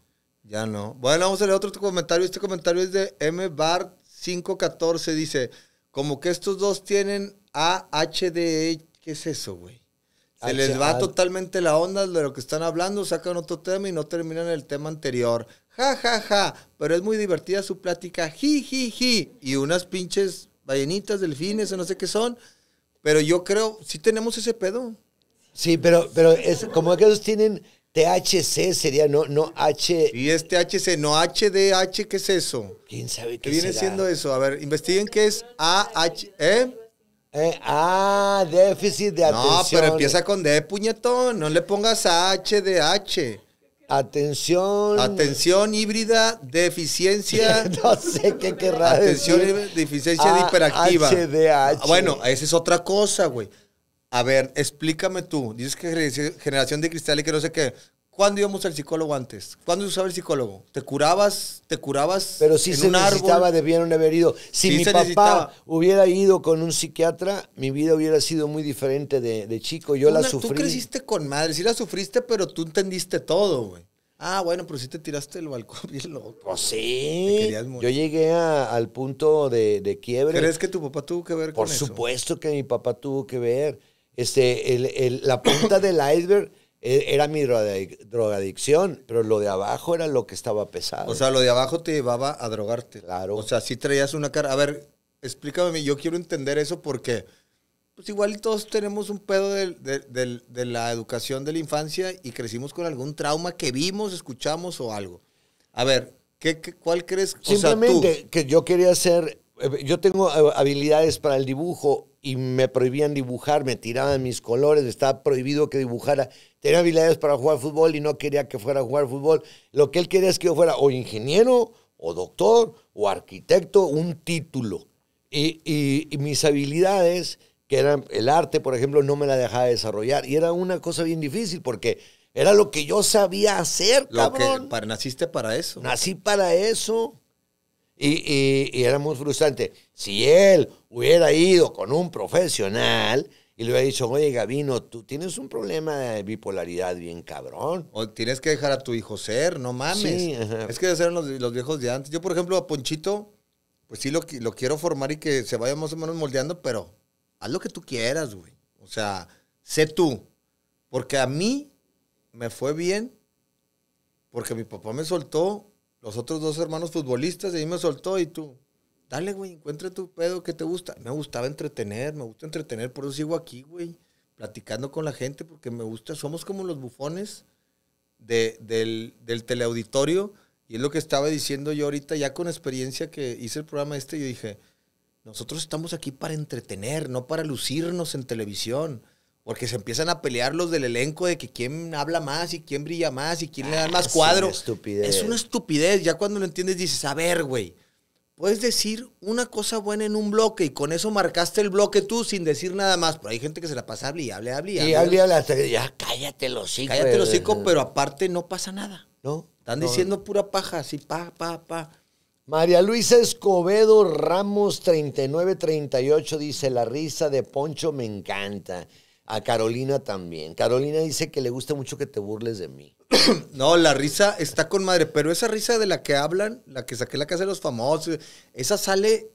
ya no. Bueno, vamos a leer otro comentario. Este comentario es de mbar 514. Dice, como que estos dos tienen AHDE. ¿Qué es eso, güey? Se les va totalmente la onda de lo que están hablando, sacan otro tema y no terminan el tema anterior. Ja, ja, ja. Pero es muy divertida su plática. Ji, ji, ji. Y unas pinches ballenitas, delfines o no sé qué son. Pero yo creo, sí tenemos ese pedo. Sí, pero, pero es como que ellos tienen THC sería, no, no H. Y es este THC, no HDH, ¿qué es eso? ¿Quién sabe qué, viene siendo eso? A ver, investiguen qué es AH. ¿Eh? Eh, ah, déficit de atención. No, pero empieza con D, puñetón. No le pongas HDH. Atención. Atención híbrida, deficiencia. no sé qué querrá Atención decir? deficiencia de hiperactiva. HDH. Bueno, esa es otra cosa, güey. A ver, explícame tú. Dices que generación de cristal y que no sé qué. ¿Cuándo íbamos al psicólogo antes? ¿Cuándo usaba el psicólogo? ¿Te curabas? ¿Te curabas? Pero si en se necesitaba, debieron haber ido. Si mi papá hubiera ido con un psiquiatra, mi vida hubiera sido muy diferente de, chico. Yo la sufrí. Tú creciste con madre, sí la sufriste, pero tú entendiste todo, güey. Ah, bueno, pero sí te tiraste el balcón bien loco. Pues sí. Yo llegué al punto de, quiebre. ¿Crees que tu papá tuvo que ver con eso? Por supuesto que mi papá tuvo que ver este, el, la punta del iceberg e, era mi drogadicción, pero lo de abajo era lo que estaba pesado. O sea, lo de abajo te llevaba a drogarte. Claro. O sea, si traías una cara. A ver, explícame, yo quiero entender eso porque pues igual todos tenemos un pedo de, la educación de la infancia y crecimos con algún trauma que vimos, escuchamos o algo. A ver, ¿qué, cuál crees? Simplemente que yo quería hacer, eh, yo tengo eh, habilidades para el dibujo, y me prohibían dibujar, me tiraban mis colores, estaba prohibido que dibujara. Tenía habilidades para jugar fútbol y no quería que fuera a jugar fútbol. Lo que él quería es que yo fuera o ingeniero, o doctor, o arquitecto, un título. Y, y, mis habilidades, que eran el arte, por ejemplo, no me la dejaba desarrollar. Y era una cosa bien difícil porque era lo que yo sabía hacer, para, naciste para eso. Nací para eso y, era muy frustrante. Si él hubiera ido con un profesional y le hubiera dicho, oye, Gabino, tú tienes un problema de bipolaridad bien cabrón. O tienes que dejar a tu hijo ser, no mames. es que eran los, los, viejos de antes. Yo, por ejemplo, a Ponchito, pues sí lo, lo quiero formar y que se vaya más o menos moldeando, pero haz lo que tú quieras, güey. O sea, sé tú. Porque a mí me fue bien, porque mi papá me soltó los otros dos hermanos futbolistas, y ahí me soltó y tú, dale, güey, encuentra tu pedo que te gusta. Me gustaba entretener, me gusta entretener, por eso sigo aquí, güey, platicando con la gente, porque me gusta, somos como los bufones del, del, teleauditorio, y es lo que estaba diciendo yo ahorita, ya con experiencia que hice el programa este, yo dije, nosotros estamos aquí para entretener, no para lucirnos en televisión. Porque se empiezan a pelear los del elenco de que quién habla más y quién brilla más y quién le da ah, más cuadro. Es una estupidez. Es una estupidez. Ya cuando lo entiendes dices, a ver, güey, puedes decir una cosa buena en un bloque y con eso marcaste el bloque tú sin decir nada más. Pero hay gente que se la pasa, hable y hable, y hable. hable, hable hasta ya cállate los hijos. Cállate los eh". hijos, pero aparte no pasa nada. No. Están diciendo pura paja, así pa, pa, pa. María Luisa Escobedo Ramos 3938 dice, la risa de Poncho me encanta. A Carolina también. Carolina dice que le gusta mucho que te burles de mí. No, la risa está con madre, pero esa risa de la que hablan, la que saqué la casa de los famosos, esa sale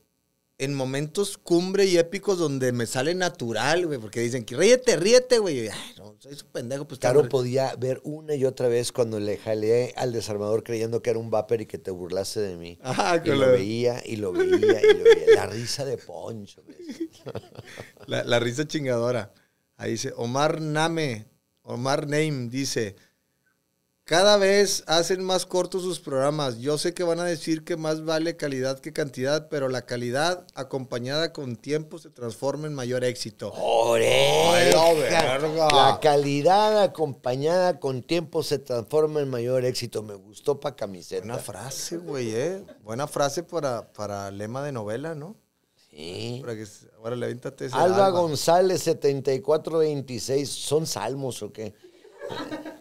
en momentos cumbre y épicos donde me sale natural, güey, porque dicen que ríete, ríete, güey. no, soy su pendejo. Pues, claro, podía ver una y otra vez cuando le jalé al desarmador creyendo que era un vapor y que te burlase de mí. Ajá, que y lo veía, y lo veía, y lo veía. La risa de Poncho. la, la risa chingadora. Ahí dice Omar Name, Omar Name dice, cada vez hacen más cortos sus programas. Yo sé que van a decir que más vale calidad que cantidad, pero la calidad acompañada con tiempo se transforma en mayor éxito. La calidad acompañada con tiempo se transforma en mayor éxito. Me gustó para camiseta. Buena frase, güey, ¿eh? Buena frase para, para lema de novela, ¿no? ahora Alba, González, 7426. ¿Son salmos o qué?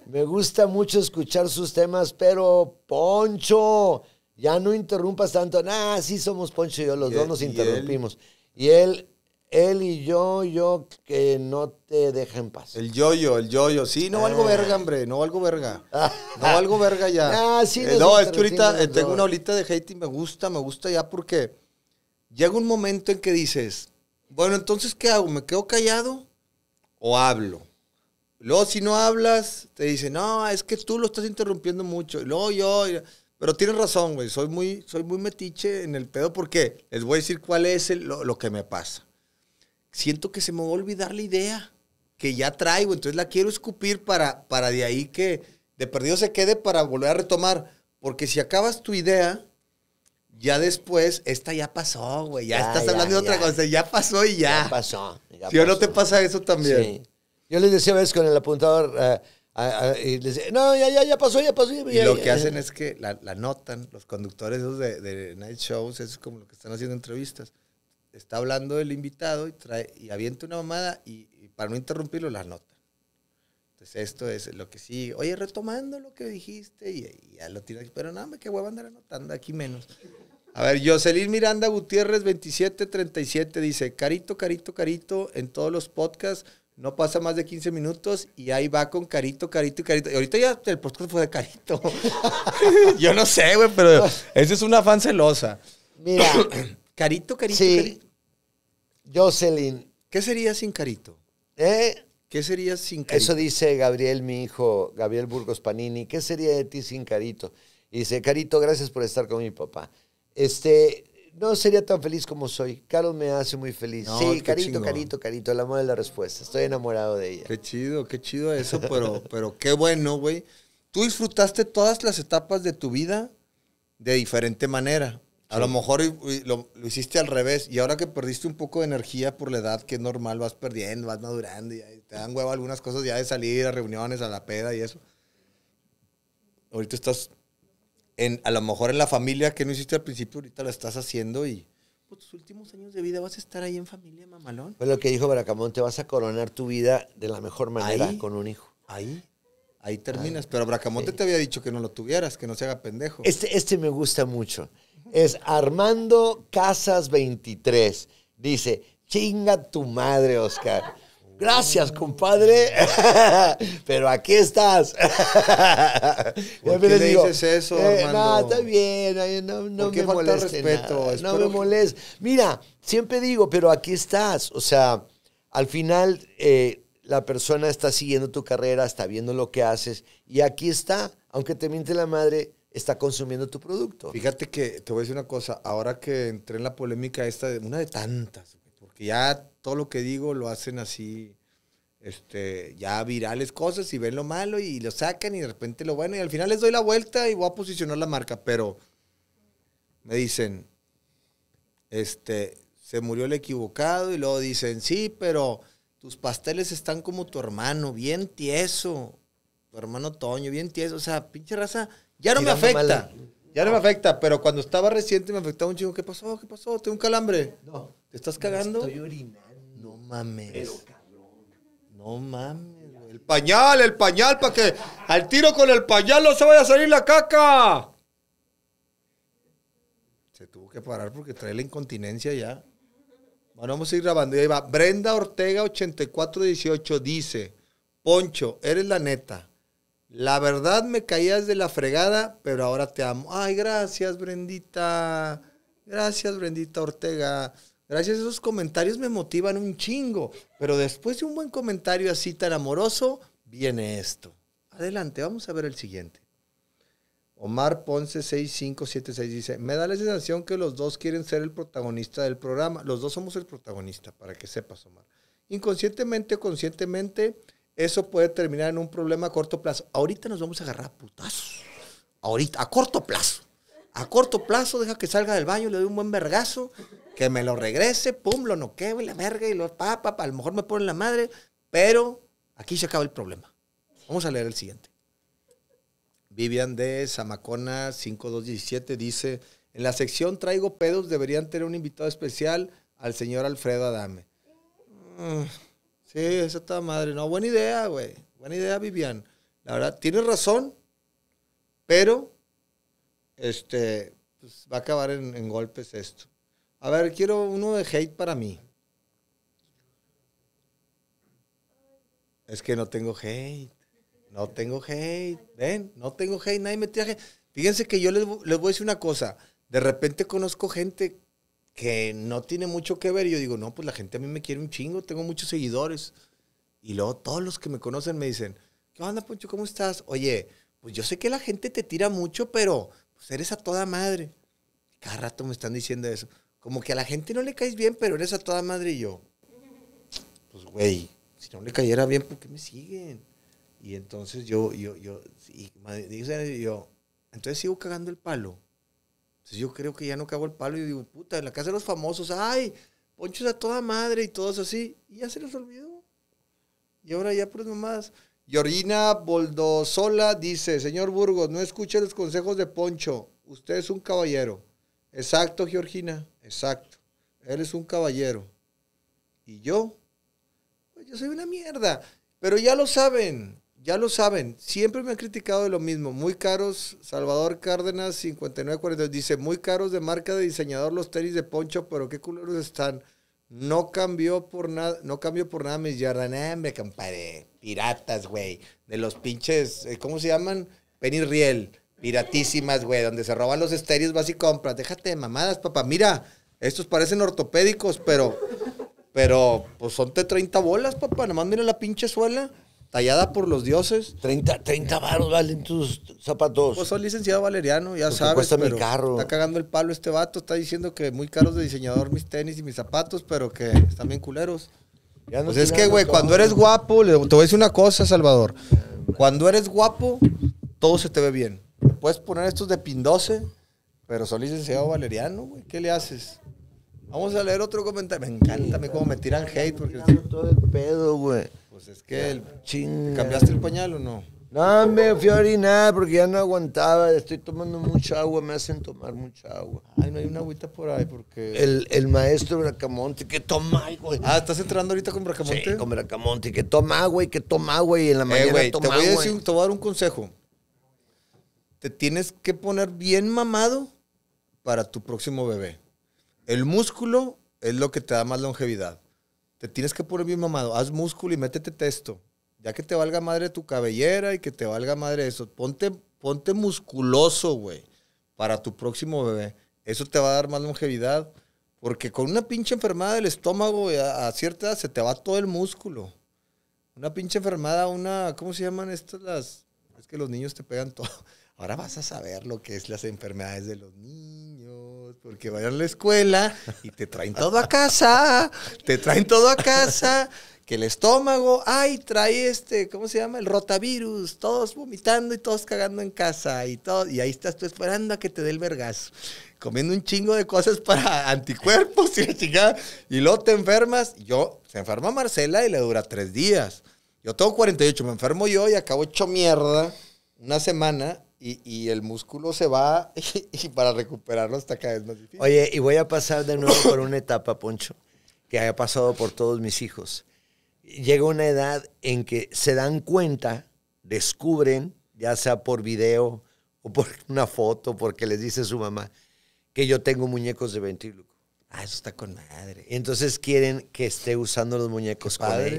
Me gusta mucho escuchar sus temas, pero Poncho, ya no interrumpas tanto. Nah, sí somos Poncho y yo, los dos nos interrumpimos. Y él, él y yo, yo que no te dejen paz. El yoyo, -yo, el yoyo. Sí, no valgo ah. verga, hombre, no valgo verga. No valgo verga ya. Ah, sí, eh, no, es que ahorita eh, tengo una olita de hate y me gusta, me gusta ya porque llega un momento en que dices, bueno, entonces, ¿qué hago? ¿Me quedo callado o hablo? Luego, si no hablas, te dicen, no, es que tú lo estás interrumpiendo mucho. Y luego yo, pero tienes razón, güey, soy muy, soy muy metiche en el pedo porque les voy a decir cuál es lo, que me pasa. Siento que se me va a olvidar la idea que ya traigo, entonces la quiero escupir para, para de ahí que de perdido se quede para volver a retomar. Porque si acabas tu idea, ya después, esta ya pasó, güey. Ya, estás hablando de otra cosa. Ya pasó y ya. Ya pasó. si no te pasa eso también. Yo les decía a veces con el apuntador, eh, y les decía, no, ya, ya, ya pasó, ya pasó. y lo que hacen es que la, la notan. Los conductores esos de, night shows, eso es como lo que están haciendo entrevistas. Está hablando el invitado y, trae, y avienta una mamada y, para no interrumpirlo, la nota Entonces, esto es lo que sí. Oye, retomando lo que dijiste y, ya lo tiras. Pero no, qué hueva andar anotando aquí menos. A ver, Jocelyn Miranda Gutiérrez 2737 dice, carito, carito, carito, en todos los podcasts no pasa más de 15 minutos y ahí va con carito, carito y carito. Y ahorita ya el podcast fue de carito. Yo no sé, güey, pero esa es una fan celosa. Mira. carito, carito, sí. carito. Jocelyn. ¿Qué sería sin carito? ¿Eh? ¿Qué sería sin carito? Eso dice Gabriel, mi hijo, Gabriel Burgos Panini. ¿Qué sería de ti sin carito? Y dice, carito, gracias por estar con mi papá este, no sería tan feliz como soy. Carlos me hace muy feliz. sí, carito, carito, carito. El amor de la respuesta. Estoy enamorado de ella. Qué chido, qué chido eso, pero, pero qué bueno, güey. Tú disfrutaste todas las etapas de tu vida de diferente manera. A lo mejor lo, hiciste al revés. Y ahora que perdiste un poco de energía por la edad, que es normal, vas perdiendo, vas madurando. Y te dan huevo algunas cosas ya de salir a reuniones, a la peda y eso. Ahorita estás a lo mejor en la familia que no hiciste al principio, ahorita lo estás haciendo y pues, tus últimos años de vida vas a estar ahí en familia, mamalón. Fue pues lo que dijo Bracamonte vas a coronar tu vida de la mejor manera con un hijo. Ahí, ahí terminas. Ah, Pero Bracamonte te había dicho que no lo tuvieras, que no se haga pendejo. Este, este me gusta mucho. Es Armando Casas 23. Dice, chinga tu madre, Oscar. Gracias, compadre. Pero aquí estás. ¿Por qué dices eso, hermano? No, está bien. No, me molesta No me molesta. Mira, siempre digo, pero aquí estás. O sea, al final eh, la persona está siguiendo tu carrera, está viendo lo que haces. Y aquí está, aunque te miente la madre, está consumiendo tu producto. Fíjate que te voy a decir una cosa. Ahora que entré en la polémica esta, una de tantas, que ya todo lo que digo lo hacen así, este, ya virales cosas y ven lo malo y lo sacan y de repente lo bueno y al final les doy la vuelta y voy a posicionar la marca, pero me dicen, este, se murió el equivocado y luego dicen, sí, pero tus pasteles están como tu hermano, bien tieso, tu hermano Toño, bien tieso, o sea, pinche raza, ya no me afecta. Ya no me afecta, pero cuando estaba reciente me afectaba un chico ¿Qué pasó? ¿Qué pasó? ¿Tengo un calambre? No estás cagando? estoy orinando. No mames. Pero cabrón. No mames, El pañal, el pañal, para que al tiro con el pañal no se vaya a salir la caca. Se tuvo que parar porque trae la incontinencia ya. Bueno, vamos a ir grabando. Y ahí va. Brenda Ortega 8418 dice, Poncho, eres la neta. La verdad me caías de la fregada, pero ahora te amo. Ay, gracias, Brendita. Gracias, Brendita Ortega. Gracias a esos comentarios me motivan un chingo. Pero después de un buen comentario así tan amoroso, viene esto. Adelante, vamos a ver el siguiente. Omar Ponce 6576 dice, me da la sensación que los dos quieren ser el protagonista del programa. Los dos somos el protagonista, para que sepas, Omar. Inconscientemente o conscientemente, eso puede terminar en un problema a corto plazo. Ahorita nos vamos a agarrar a putazos. Ahorita, a corto plazo. A corto plazo, deja que salga del baño, le doy un buen vergazo, que me lo regrese, pum, lo noqueo y la verga y los papa, a lo mejor me ponen la madre, pero aquí se acaba el problema. Vamos a leer el siguiente. Vivian de Zamacona 5217 dice, en la sección traigo pedos, deberían tener un invitado especial al señor Alfredo Adame. Mm, sí, esa está madre. No, buena idea, güey. Buena idea, Vivian. La verdad, tienes razón, pero este, pues va a acabar en, en golpes esto. A ver, quiero uno de hate para mí. Es que no tengo hate. No tengo hate. Ven, no tengo hate. Nadie me tira hate. Fíjense que yo les, les, voy a decir una cosa. De repente conozco gente que no tiene mucho que ver. Y yo digo, no, pues la gente a mí me quiere un chingo. Tengo muchos seguidores. Y luego todos los que me conocen me dicen, ¿qué onda, Poncho? ¿Cómo estás? Oye, pues yo sé que la gente te tira mucho, pero eres a toda madre. Cada rato me están diciendo eso. Como que a la gente no le caes bien, pero eres a toda madre y yo. Pues, güey, si no le cayera bien, ¿por qué me siguen? Y entonces yo, yo, yo, y yo, entonces sigo cagando el palo. Entonces yo creo que ya no cago el palo y digo, puta, en la casa de los famosos, ay, ponchos a toda madre y todos así. Y ya se les olvidó. Y ahora ya por las mamadas. Georgina Boldosola dice, señor Burgos, no escuche los consejos de Poncho, usted es un caballero. Exacto, Georgina, exacto. Él es un caballero. ¿Y yo? Pues yo soy una mierda. Pero ya lo saben, ya lo saben. Siempre me han criticado de lo mismo. Muy caros, Salvador Cárdenas 5942 dice, muy caros de marca de diseñador los tenis de Poncho, pero qué culeros están. No cambió por nada, no cambió por nada mis yardas. me compadre. Piratas, güey. De los pinches, eh, ¿cómo se llaman? Penny Riel. Piratísimas, güey. Donde se roban los estéreos, vas y compras. Déjate de mamadas, papá. Mira, estos parecen ortopédicos, pero. Pero, pues son de 30 bolas, papá. Nomás mira la pinche suela tallada por los dioses. 30, 30 varos valen tus zapatos. Pues soy licenciado valeriano, ya sabes. Cuesta mi carro. Está cagando el palo este vato, está diciendo que muy caros de diseñador mis tenis y mis zapatos, pero que están bien culeros. pues es que, güey, cuando eres guapo, te voy a decir una cosa, Salvador. Cuando eres guapo, todo se te ve bien. Puedes poner estos de pindose, pero soy licenciado valeriano, güey. ¿Qué le haces? Vamos a leer otro comentario. Me encanta, me como me tiran hate. Porque... Todo el pedo, güey. Pues, es que el ching. cambiaste el pañal o no? No, me fui a orinar porque ya no aguantaba. Estoy tomando mucha agua, me hacen tomar mucha agua. Ay, no hay una agüita por ahí porque. El, el maestro Bracamonte, que toma, güey. Ah, ¿estás entrando ahorita con Bracamonte? Sí, con Bracamonte, que toma agua y que toma agua en la eh, mañana te voy A decir, te voy a dar un consejo. Te tienes que poner bien mamado para tu próximo bebé. El músculo es lo que te da más longevidad tienes que poner bien mamado, haz músculo y métete texto. Ya que te valga madre tu cabellera y que te valga madre eso, ponte, ponte musculoso, güey, para tu próximo bebé. Eso te va a dar más longevidad. Porque con una pinche enfermedad del estómago, eh, a, a cierta edad se te va todo el músculo. Una pinche enfermedad, una, ¿cómo se llaman estas las? Es que los niños te pegan todo. Ahora vas a saber lo que es las enfermedades de los niños porque vayan a la escuela y te traen todo a casa, te traen todo a casa, que el estómago, ay, trae este, ¿cómo se llama? El rotavirus, todos vomitando y todos cagando en casa y todo, y ahí estás tú esperando a que te dé el vergazo, comiendo un chingo de cosas para anticuerpos y la chingada, y luego te enfermas, yo, se enferma Marcela y le dura tres días. Yo tengo 48, me enfermo yo y acabo hecho mierda una semana y, el músculo se va y, para recuperarlo está cada vez más difícil. Oye, y voy a pasar de nuevo por una etapa, Poncho, que haya pasado por todos mis hijos. Llega una edad en que se dan cuenta, descubren, ya sea por video o por una foto, porque les dice su mamá, que yo tengo muñecos de ventríloco. Ah, eso está con madre. Entonces quieren que esté usando los muñecos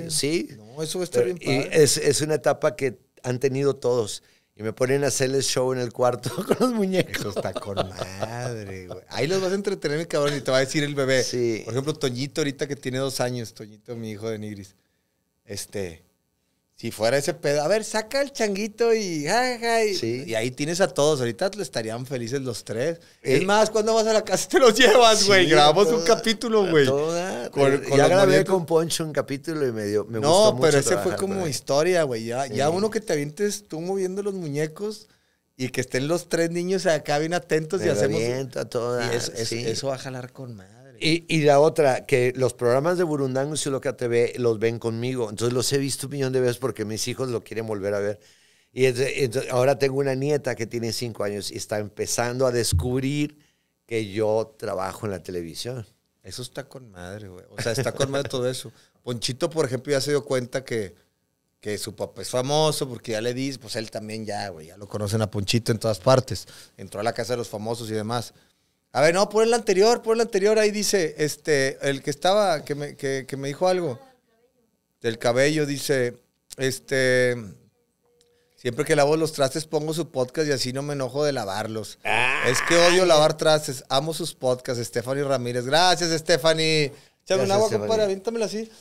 Sí. No, eso está bien Y es, es una etapa que han tenido todos y me ponen a hacer el show en el cuarto con los muñecos. Eso está con madre, güey. Ahí los vas a entretener, mi cabrón, y te va a decir el bebé. Sí. Por ejemplo, Toñito, ahorita que tiene dos años, Toñito, mi hijo de Nigris. Este, si fuera ese pedo, a ver, saca el changuito y, ja, y, ahí tienes a todos. Ahorita estarían felices los tres. Eh. es más, cuando vas a la casa te los llevas, güey. Grabamos un capítulo, güey. Eh, ya grabé con Poncho un capítulo y me dio, me no, pero ese fue como historia, güey. Ya, uno que te avientes tú moviendo los muñecos y que estén los tres niños acá bien atentos y hacemos. y eso, eso va a jalar con más. Y, la otra, que los programas de Burundango y que TV los ven conmigo. Entonces los he visto un millón de veces porque mis hijos lo quieren volver a ver. Y ahora tengo una nieta que tiene cinco años y está empezando a descubrir que yo trabajo en la televisión. Eso está con madre, güey. O sea, está con madre todo eso. Ponchito, por ejemplo, ya se dio cuenta que, que su papá es famoso porque ya le dice, pues él también ya, güey, ya lo conocen a Ponchito en todas partes. Entró a la casa de los famosos y demás. A ver, no, por el anterior, por el anterior, ahí dice, este, el que estaba, que me, dijo algo. Del cabello, dice, este, siempre que lavo los trastes pongo su podcast y así no me enojo de lavarlos. Ah. es que odio lavar trastes, amo sus podcasts, Stephanie Ramírez. Gracias, Stephanie. Echame un agua, compadre, aviéntamela así.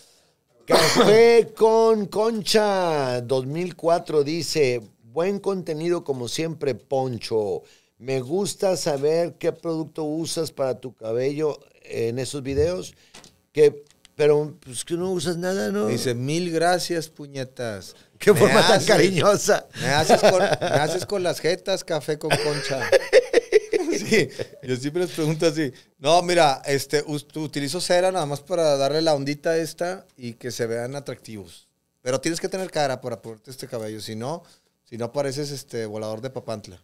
Café con Concha 2004 dice, buen contenido como siempre, Poncho. Me gusta saber qué producto usas para tu cabello en esos videos. Que, pero pues que no usas nada, ¿no? dice, mil gracias, puñetas. Qué forma tan cariñosa. Me haces, con, las jetas, café con concha. Sí, yo siempre les pregunto así. No, mira, este, utilizo cera nada más para darle la ondita a esta y que se vean atractivos. Pero tienes que tener cara para ponerte este cabello, si no, si no pareces este volador de papantla.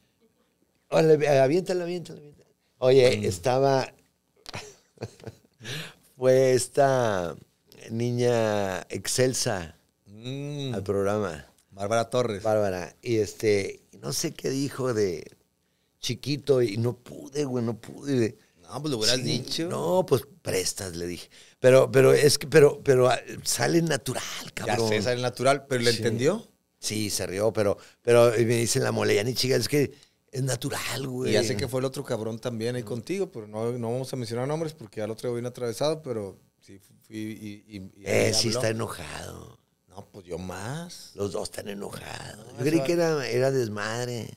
Aviéntale, eh, aviéntale, Oye, mm. estaba. Fue esta niña excelsa mm. al programa. Bárbara Torres. Bárbara. Y este, no sé qué dijo de chiquito y no pude, güey, no pude. No, pues lo hubieras dicho. No, pues prestas, le dije. Pero, pero es que, pero, pero ah, sale natural, cabrón. Ya sé, sale natural, pero ¿le entendió? Sí, se rió, pero, pero me dicen la mole, ni chica, es que es natural, güey. Y ya sé que fue el otro cabrón también ahí contigo, pero no, vamos a mencionar nombres porque ya lo traigo bien atravesado, pero sí fui y... eh, sí está enojado. No, pues yo más. Los dos están enojados. yo creí que era, desmadre.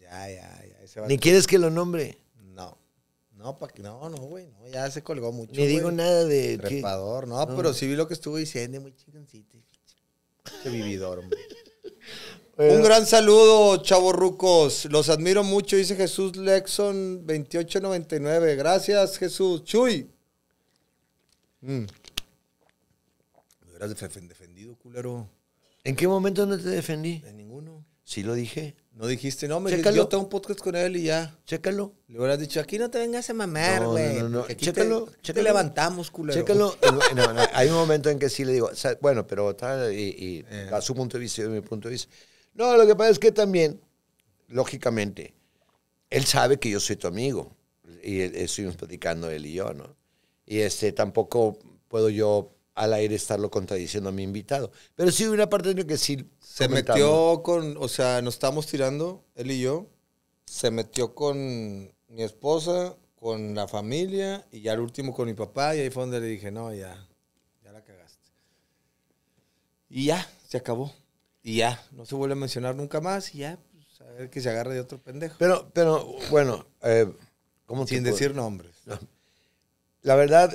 Ya, ya, ya. Ni quieres que lo nombre. No. No, pa que, no, no, güey, ya se colgó mucho. Ni digo nada de... Trepador, no, pero sí vi lo que estuvo diciendo, muy chingoncito. Qué vividor, hombre. Un gran saludo, chavos rucos. Los admiro mucho, dice Jesús Lexon 2899. Gracias, Jesús. Chuy. Me mm. hubieras defendido, culero. ¿En qué momento no te defendí? En ninguno. Sí lo dije. No dijiste, no, me Chécalo. yo tengo un podcast con él y ya. Chécalo. Le hubieras dicho, aquí no te vengas a mamar, güey. No, no, no, Chécalo. Te, levantamos, culero. Chécalo. no, no, hay un momento en que sí le digo, bueno, pero tal, y, eh. a su punto de vista y a mi punto de vista. No, lo que pasa es que también, lógicamente, él sabe que yo soy tu amigo. Y e-, estuvimos platicando él y yo, ¿no? Y este, tampoco puedo yo al aire estarlo contradiciendo a mi invitado. Pero sí, hubo una parte de que sí. Se metió con, o sea, nos estábamos tirando, él y yo. Se metió con mi esposa, con la familia y ya al último con mi papá. Y ahí fue donde le dije, no, ya, ya la cagaste. Y ya, se acabó y ya, no se vuelve a mencionar nunca más y ya, pues, a ver que se agarre de otro pendejo. Pero, pero bueno, eh, Sin decir nombres. La verdad,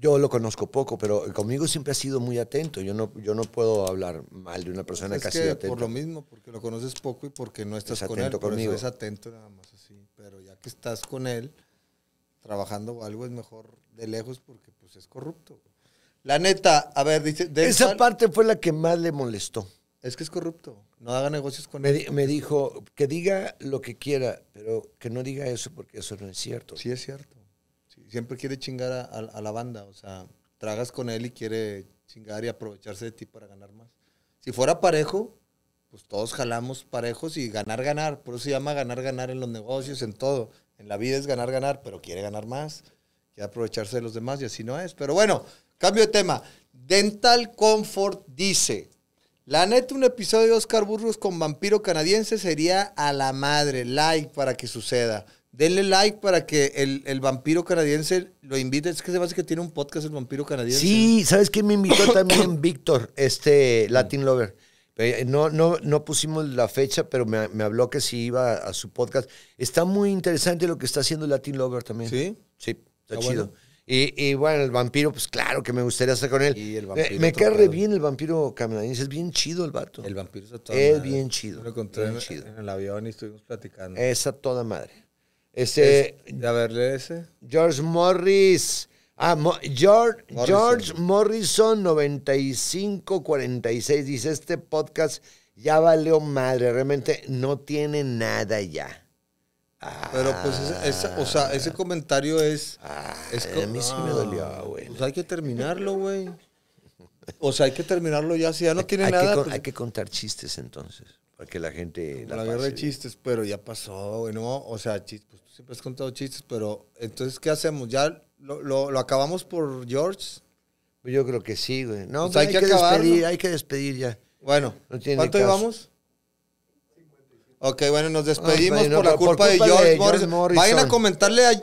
yo lo conozco poco, pero conmigo siempre ha sido muy atento. Yo no, yo no puedo hablar mal de una persona pues que ha sido Por lo mismo, porque lo conoces poco y porque no estás con él. Por es atento nada más así. Pero ya que estás con él, trabajando algo es mejor de lejos porque pues es corrupto. La neta, a ver, dice. Esa parte fue la que más le molestó. Es que es corrupto. No haga negocios con él. Me dijo que diga lo que quiera, pero que no diga eso porque eso no es cierto. Sí, es cierto. siempre quiere chingar a, la banda. O sea, tragas con él y quiere chingar y aprovecharse de ti para ganar más. Si fuera parejo, pues todos jalamos parejos y ganar, ganar. Por eso se llama ganar, ganar en los negocios, en todo. En la vida es ganar, ganar, pero quiere ganar más. Quiere aprovecharse de los demás y así no es. Pero bueno. Cambio de tema. Dental Comfort dice, la neta, un episodio de Oscar Burros con vampiro canadiense sería a la madre. Like para que suceda. Denle like para que el, vampiro canadiense lo invite. Es que se base que tiene un podcast el vampiro canadiense. Sí, ¿sabes qué? me invitó también? Víctor, este Latin Lover. Eh, no, no, no pusimos la fecha, pero me, habló que si iba a, su podcast. Está muy interesante lo que está haciendo Latin Lover también. ¿Sí? Sí, está, chido. Y, y, bueno, el vampiro, pues claro que me gustaría estar con él. me cae re bien el vampiro cameranense, es bien chido el vato. El vampiro es a toda Es bien chido. Lo encontré en, el avión y estuvimos platicando. Esa toda madre. Ese, este, ese. George Morris. Ah, George, Morrison. George Morrison 9546 dice, este podcast ya valió madre, realmente no tiene nada ya. Pero pues, o sea, ah. ese comentario es... Ah, a mí sí me dolió, ah, güey. Pues hay que terminarlo, güey. O sea, hay que terminarlo ya, si ya no tiene hay nada. Que, pues hay que contar chistes entonces, para que la gente... La, de chistes, pero ya pasó, güey, ¿no? O sea, chistes, pues, tú siempre has contado chistes, pero entonces, ¿qué hacemos? ¿Ya lo, lo, lo acabamos por George? Yo creo que sí, güey. No, pues, hay, que, despedir, hay que despedir ya. Bueno, ¿cuánto llevamos? Ok, bueno, nos despedimos por la culpa, de, George, Morrison. Vayan a comentarle a,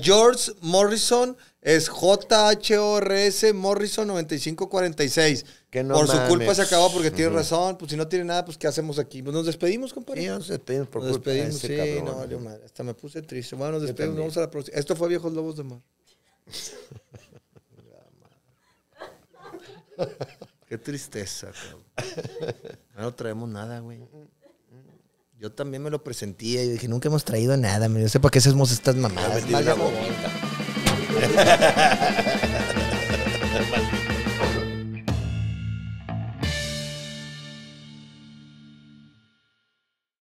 George Morrison. Es j h o r s Morrison 9546. Que no por su culpa se acabó porque tiene razón. Pues si no tiene nada, pues ¿qué hacemos aquí? Pues nos despedimos, compadre. Sí, nos despedimos por culpa de ese sí, cabrón. No, valió madre. Hasta me puse triste. Bueno, nos despedimos. nos Vamos a la próxima. Esto fue Viejos Lobos de Mar. Qué tristeza, cabrón. No traemos nada, güey. Yo también me lo presentía y dije, nunca hemos traído nada. Me sé para qué hacemos estas mamadas.